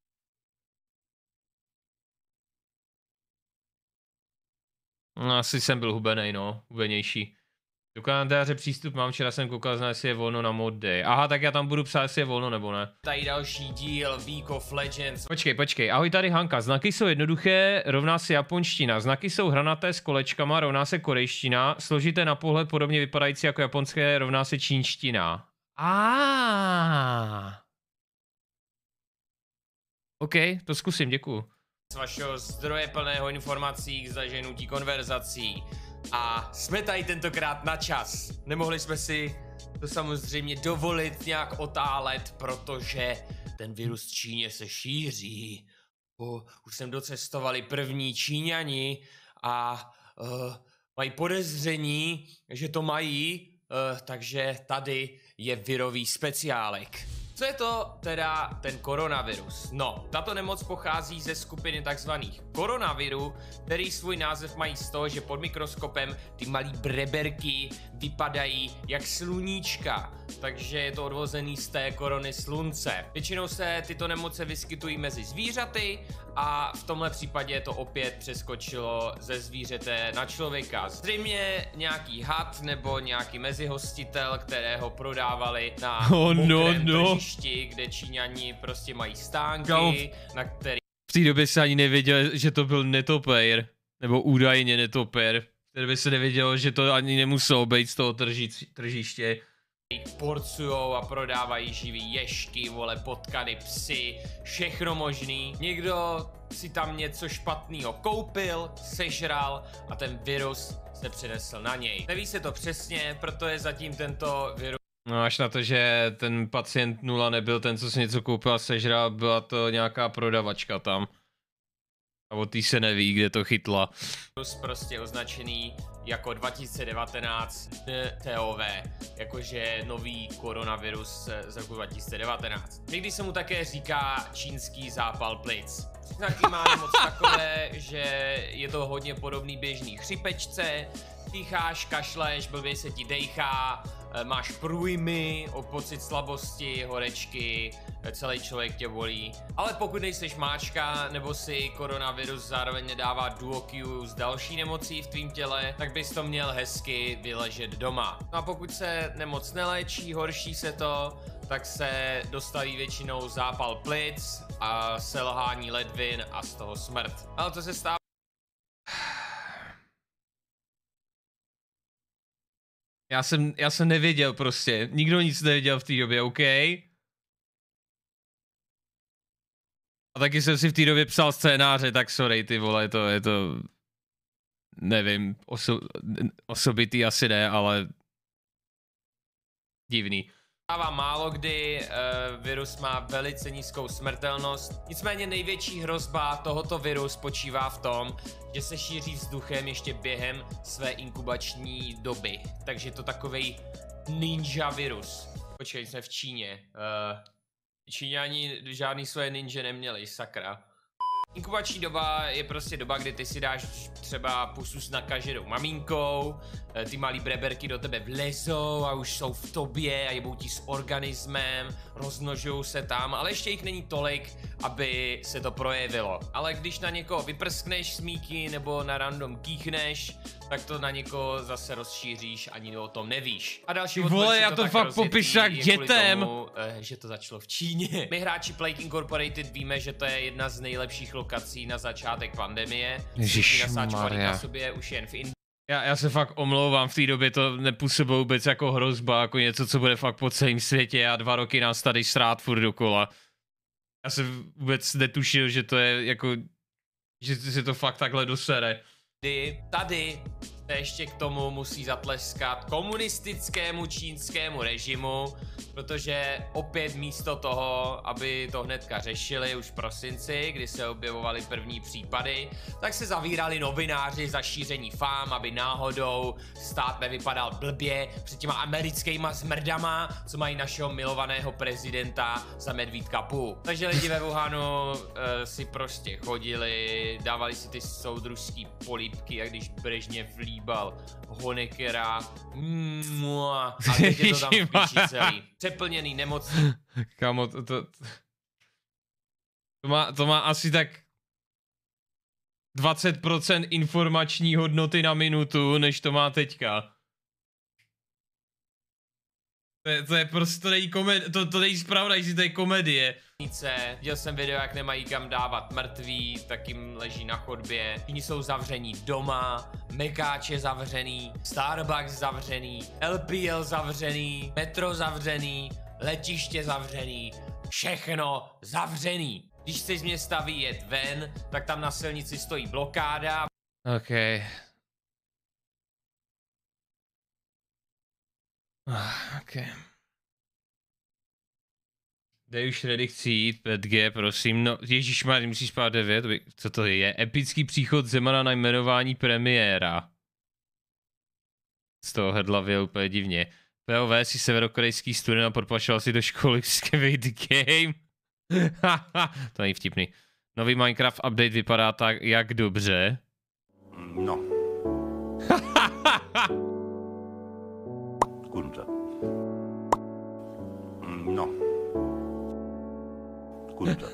No, asi jsem byl hubenej, no, hubenější. Do kanadáře přístup mám, včera jsem koukal, zna, jestli je volno na mod day. Aha, tak já tam budu psát, jestli je volno nebo ne. Tady další díl Week of Legends. Počkej, počkej, ahoj tady Hanka, znaky jsou jednoduché, rovná se japonština. Znaky jsou hranaté s kolečkama, rovná se korejština, složité na pohled podobně vypadající jako japonské, rovná se čínština. A. OK, to zkusím, Děkuji z vašeho zdroje plného informací, k zaženutí konverzací. A jsme tady tentokrát na čas. Nemohli jsme si to samozřejmě dovolit nějak otálet, protože ten virus v Číně se šíří. O, už jsem docestovali první Číňani a uh, mají podezření, že to mají, uh, takže tady je virový speciálek. Co je to teda ten koronavirus? No, tato nemoc pochází ze skupiny takzvaných koronavirů, který svůj název mají z toho, že pod mikroskopem ty malí breberky vypadají jak sluníčka takže je to odvozený z té korony slunce. Většinou se tyto nemoce vyskytují mezi zvířaty a v tomhle případě to opět přeskočilo ze zvířete na člověka. Zřejmě nějaký had nebo nějaký mezihostitel, kterého prodávali na oh, no, no. tržišti, kde Číňani prostě mají stánky, Go. na který... V té době se ani nevěděl, že to byl netopér, nebo údajně netopér. V té době se nevědělo, že to ani nemuselo být z toho trži, tržiště porcujou a prodávají živý ješky, vole, potkany, psy, všechno možný. Někdo si tam něco špatného koupil, sežral a ten virus se přinesl na něj. Neví se to přesně, proto je zatím tento virus No až na to, že ten pacient nula nebyl ten, co si něco koupil a sežral, byla to nějaká prodavačka tam. A o tý se neví, kde to chytla. Plus prostě označený jako 2019 TOV, jakože nový koronavirus z roku 2019. Někdy se mu také říká čínský zápal plic. Taky má moc takové, že je to hodně podobný běžný chřipečce, dýcháš, kašleš, blbě se ti dejchá, Eh, máš průjmy, o pocit slabosti, horečky, eh, celý člověk tě volí. Ale pokud nejseš máčka, nebo si koronavirus zároveň nedává duokiu s další nemocí v tvým těle, tak bys to měl hezky vyležet doma. No a pokud se nemoc neléčí, horší se to, tak se dostaví většinou zápal plic a selhání ledvin a z toho smrt. Ale to se stává Já jsem, já jsem nevěděl prostě. Nikdo nic nevěděl v té době, OK? A taky jsem si v té době psal scénáře, tak sorry, ty vole, to je to... Nevím, oso, osobitý asi ne, ale... Divný stává málo kdy, uh, virus má velice nízkou smrtelnost. Nicméně největší hrozba tohoto viru spočívá v tom, že se šíří vzduchem ještě během své inkubační doby. Takže to takový ninja virus. Počkej, jsme v Číně. Uh, Číňani žádný svoje ninja neměli, sakra. Inkubační doba je prostě doba, kdy ty si dáš třeba pusu s nakaženou maminkou, eh, ty malý breberky do tebe vlezou a už jsou v tobě a jebou ti s organismem, roznožují se tam, ale ještě jich není tolik, aby se to projevilo. Ale když na někoho vyprskneš smíky nebo na random kýchneš, tak to na někoho zase rozšíříš, ani o tom nevíš. A další Ty vole, já to, to fakt popišu jak dětem. Tomu, eh, že to začalo v Číně. My hráči Plague Incorporated víme, že to je jedna z nejlepších lokací na začátek pandemie. Ježišmarja. na sobě už jen v Indii. Já, já se fakt omlouvám, v té době to nepůsobilo vůbec jako hrozba, jako něco, co bude fakt po celém světě a dva roky nás tady srát furt dokola. Já jsem vůbec netušil, že to je jako, že se to fakt takhle dosere kdy tady se ještě k tomu musí zatleskat komunistickému čínskému režimu, protože opět místo toho, aby to hnedka řešili už v prosinci, kdy se objevovaly první případy, tak se zavírali novináři za šíření fám, aby náhodou stát nevypadal blbě před těma americkýma zmrdama, co mají našeho milovaného prezidenta za medvídka Pu. Takže lidi ve Wuhanu e, si prostě chodili, dávali si ty soudružský polípky, jak když Brežně vlí líbal. Honekera, mua, a teď je to tam celý. Přeplněný nemocný. Kamo, to, to, to, má, to má asi tak 20% informační hodnoty na minutu, než to má teďka. To je, to je prostě, to není komedie, to, to není zpravodaj, to je komedie nemocnice, viděl jsem video, jak nemají kam dávat mrtví, tak jim leží na chodbě, všichni jsou zavření doma, Mekáč je zavřený, Starbucks zavřený, LPL zavřený, metro zavřený, letiště zavřený, všechno zavřený. Když chceš z města vyjet ven, tak tam na silnici stojí blokáda. OK. Ah, OK. Dej už jít, 5G, prosím. No, Ježíš má, musí spát 9. Co to je? Epický příchod Zemana na jmenování premiéra. Z toho je úplně divně. POV si severokorejský student a podpašoval si do školy Skate Game. to není vtipný. Nový Minecraft update vypadá tak, jak dobře. No. Kunta. No kurva.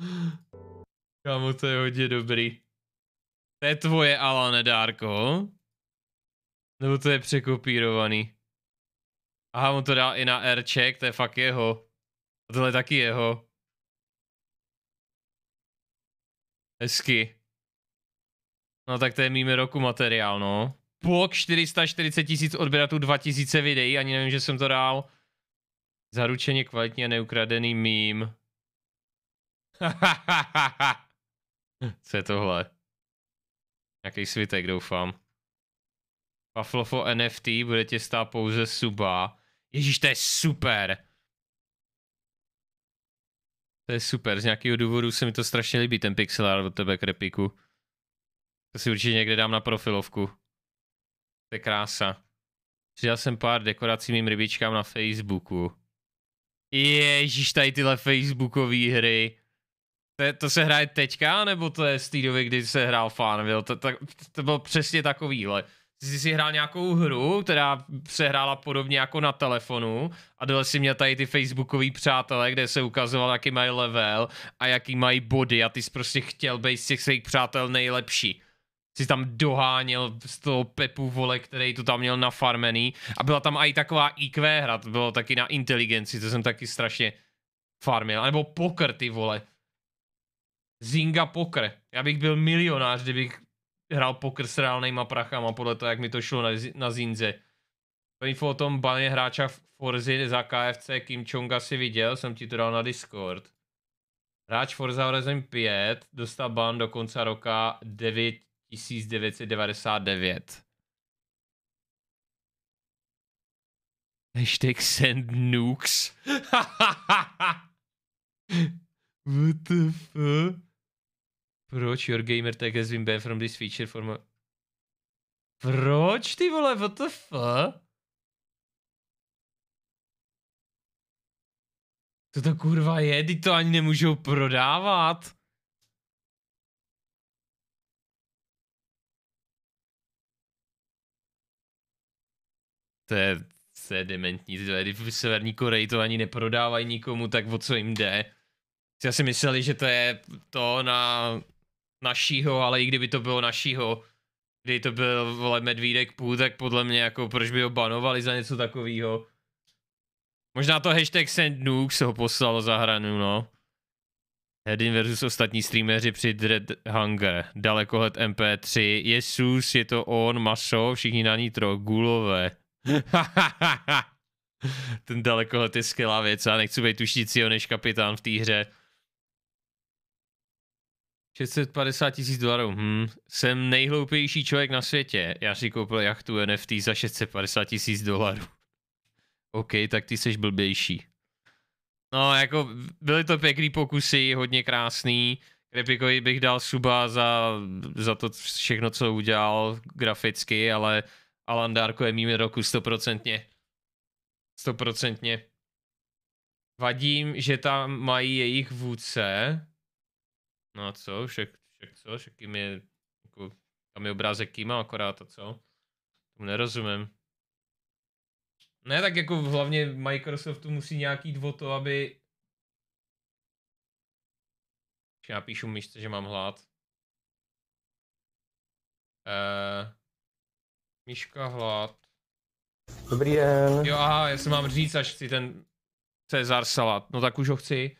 Kamu, to je hodně dobrý. To je tvoje Alane Dárko? Nebo to je překopírovaný? Aha, on to dal i na Rček, to je fakt jeho. A tohle je taky jeho. Hezky. No tak to je mými roku materiál, no. Blok 440 tisíc odběratů, 2000 videí, ani nevím, že jsem to dal. Zaručeně kvalitní a neukradený mím. Co je tohle? Nějaký svitek, doufám. Paflofo NFT bude tě stát pouze suba. Ježíš, to je super! To je super, z nějakého důvodu se mi to strašně líbí, ten pixel art od tebe, krepiku. To si určitě někde dám na profilovku. To je krása. Přidal jsem pár dekorací mým rybičkám na Facebooku. Ježíš, tady tyhle facebookové hry. To, to se hraje teďka, nebo to je z té doby, kdy se hrál Farmville? To, to, to bylo přesně takovýhle. Jsi si hrál nějakou hru, která se hrála podobně jako na telefonu a dole si měl tady ty facebookový přátelé, kde se ukazoval, jaký mají level a jaký mají body a ty jsi prostě chtěl být z těch svých přátel nejlepší si tam doháněl z toho Pepu vole, který to tam měl nafarmený a byla tam i taková IQ hra, to bylo taky na inteligenci, to jsem taky strašně farmil, nebo poker ty vole. Zinga poker. Já bych byl milionář, kdybych hrál poker s reálnýma prachama podle toho, jak mi to šlo na, na Zinze. To info o tom baně hráča v Forzy za KFC Kim Chonga si viděl, jsem ti to dal na Discord. Hráč Forza Horizon 5 dostal ban do konce roka 9 1999. Hashtag send nukes. What the fuck? Proč your gamer tag has been banned from this feature for Proč ty vole, what the fuck? Co to kurva je, ty to ani nemůžou prodávat. To je, sedimentní, je dementní, v Severní Koreji to ani neprodávají nikomu, tak o co jim jde. Já si mysleli, že to je to na našího, ale i kdyby to bylo našího, kdy to byl vole medvídek půl, tak podle mě jako proč by ho banovali za něco takového. Možná to hashtag Send se ho poslalo za hranu, no. Hedin versus ostatní streameři při Dread Hunger. Dalekohled MP3. Jesus, je to on, Maso, všichni na nitro, gulové. Ten dalekohled je skvělá věc. Já nechci být tušícího než kapitán v té hře. 650 tisíc dolarů. Hm. Jsem nejhloupější člověk na světě. Já si koupil jachtu NFT za 650 tisíc dolarů. OK, tak ty seš blbější. No, jako byly to pěkný pokusy, hodně krásný. Krepikovi bych dal suba za, za to všechno, co udělal graficky, ale Alan Darko je mým roku stoprocentně. Stoprocentně. Vadím, že tam mají jejich vůdce. No a co, však, však co, však jim je, jako, tam je obrázek Kima akorát a co? Tomu nerozumím. Ne, tak jako hlavně Microsoftu musí nějaký jít to, aby... Já píšu myšce, že mám hlad. Uh... Miška Hlad. Dobrý den. Jo, aha, já si mám říct, až chci ten Cezar salát. No tak už ho chci.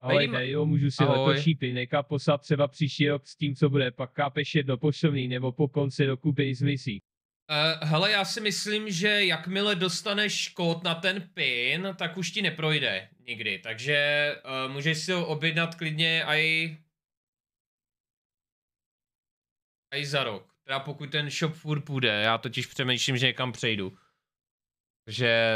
Ale Nejím... ne, jo, můžu si Ahoj. letoší pinek poslat třeba příští rok s tím, co bude, pak kápeš jedno pošovný nebo po konci roku z zmizí. Uh, hele, já si myslím, že jakmile dostaneš kód na ten pin, tak už ti neprojde nikdy, takže uh, můžeš si ho objednat klidně i aj za rok. Teda pokud ten shop furt půjde, já totiž přemýšlím, že někam přejdu. Že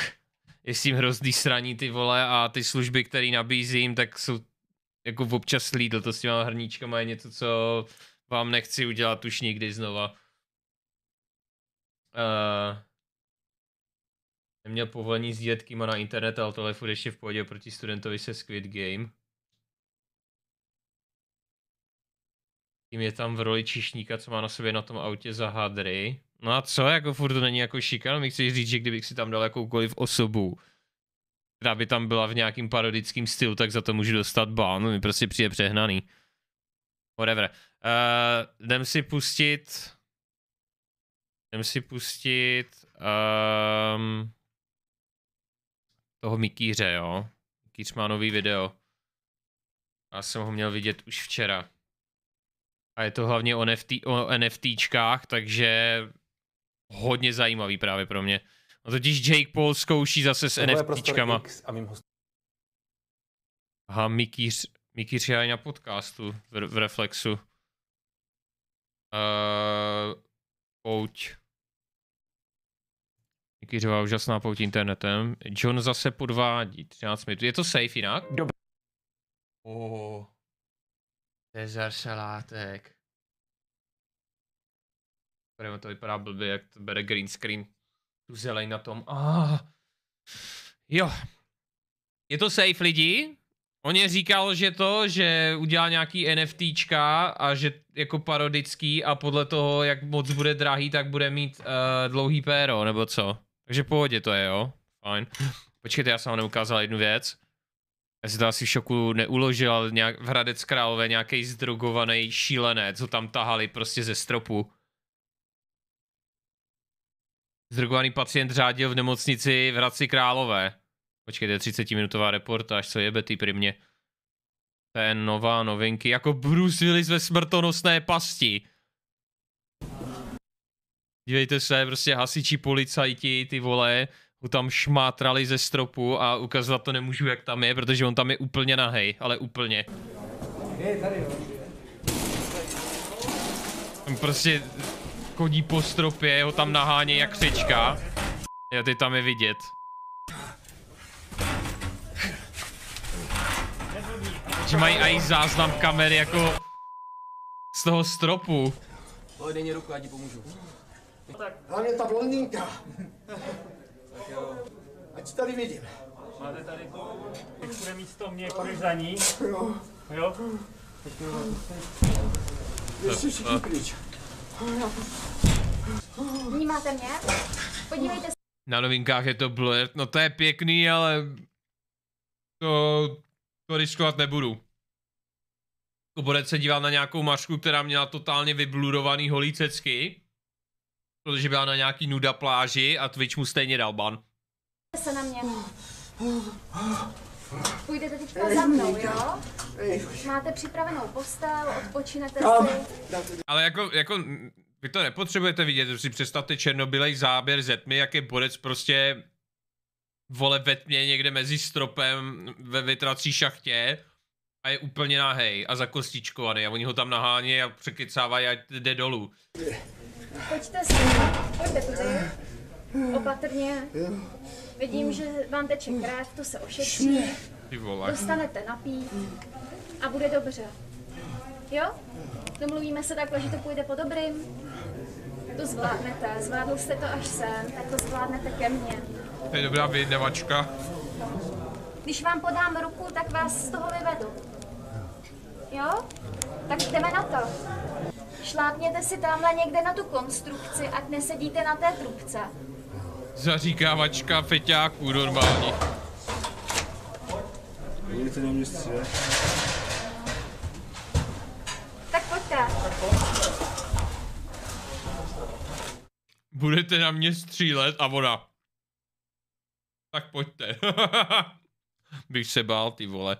je s tím hrozný sraní ty vole a ty služby, které nabízím, tak jsou jako v občas Lidl, to s těma hrníčkama je něco, co vám nechci udělat už nikdy znova. Uh, eh, neměl povolení s dětkýma na internet, ale tohle je ještě v pohodě proti studentovi se Squid Game. Tím je tam v roli čišníka, co má na sobě na tom autě za hadry. No a co, jako furt to není jako šikan, mi chceš říct, že kdybych si tam dal jakoukoliv osobu, která by tam byla v nějakým parodickém stylu, tak za to můžu dostat ban, no, mi prostě přijde přehnaný. Whatever. Uh, jdem si pustit... Jdem si pustit... Um, toho Mikýře, jo. Mikýř má nový video. Já jsem ho měl vidět už včera. A je to hlavně o, NFT, o NFTčkách, takže hodně zajímavý právě pro mě. A totiž Jake Paul zkouší zase s NFTčkama. A mým host... Aha, Mikýř, Mikýř je na podcastu v, v Reflexu. Uh, pouť. Mikýřová úžasná pouť internetem. John zase podvádí, 13 minut. Je to safe jinak? Dobře. Oh. Cezar šalátek. Prima to vypadá blbě, jak to bere green screen. Tu zelej na tom. Ah. Jo. Je to safe lidi? On je říkal, že to, že udělá nějaký NFTčka a že jako parodický a podle toho, jak moc bude drahý, tak bude mít uh, dlouhý péro, nebo co? Takže pohodě to je, jo? Fajn. Počkejte, já jsem vám neukázal jednu věc já si to asi v šoku neuložil, ale nějak v Hradec Králové nějaký zdrogovaný šílenec, co tam tahali prostě ze stropu. Zdrogovaný pacient řádil v nemocnici v Hradci Králové. Počkejte, 30-minutová reportáž, co jebe ty primě. To je nová novinky, jako Bruce Willis ve smrtonosné pasti. Dívejte se, prostě hasiči, policajti, ty vole, mu tam šmátrali ze stropu a ukazovat to nemůžu, jak tam je, protože on tam je úplně nahej, ale úplně. Je, On prostě chodí po stropě, ho tam naháně jak křička. Já ty tam je vidět. Že mají i záznam kamery jako z toho stropu. Dej mě ruku, já ti pomůžu. Hlavně ta blondýnka. Ať tady vidím. Máte tady, jak bude místo mě, jak za ní. Jo. Jo? Ještě všichni pryč. Vnímáte mě? Podívejte se. Na novinkách je to blurt, no to je pěkný, ale to, to riskovat nebudu. Oborec se díval na nějakou mašku, která měla totálně vyblurovaný holí cecky protože byla na nějaký nuda pláži a Twitch mu stejně dal ban. Se na mě. Půjdete teďka za mnou, jo? Máte připravenou postel, odpočinete si. Ale jako, jako vy to nepotřebujete vidět, si představte černobylej záběr ze tmy, jak je borec prostě vole ve tmě někde mezi stropem ve vytrací šachtě a je úplně nahej a zakostičkovaný a oni ho tam nahání a překycávají a jde dolů. Pojďte si, pojďte tudy. Opatrně. Vidím, že vám teče krev, to se ošetří. Dostanete napít a bude dobře. Jo? Domluvíme se takhle, že to půjde po dobrým. To zvládnete, zvládl jste to až sem, tak to zvládnete ke mně. To je dobrá vyjednavačka. Když vám podám ruku, tak vás z toho vyvedu. Jo? Tak jdeme na to. Šlápněte si tamhle někde na tu konstrukci, ať nesedíte na té trubce. Zaříkávačka feťáků normální. Budete na mě střílet? Tak pojďte. Budete na mě střílet a voda. Tak pojďte. Bych se bál, ty vole.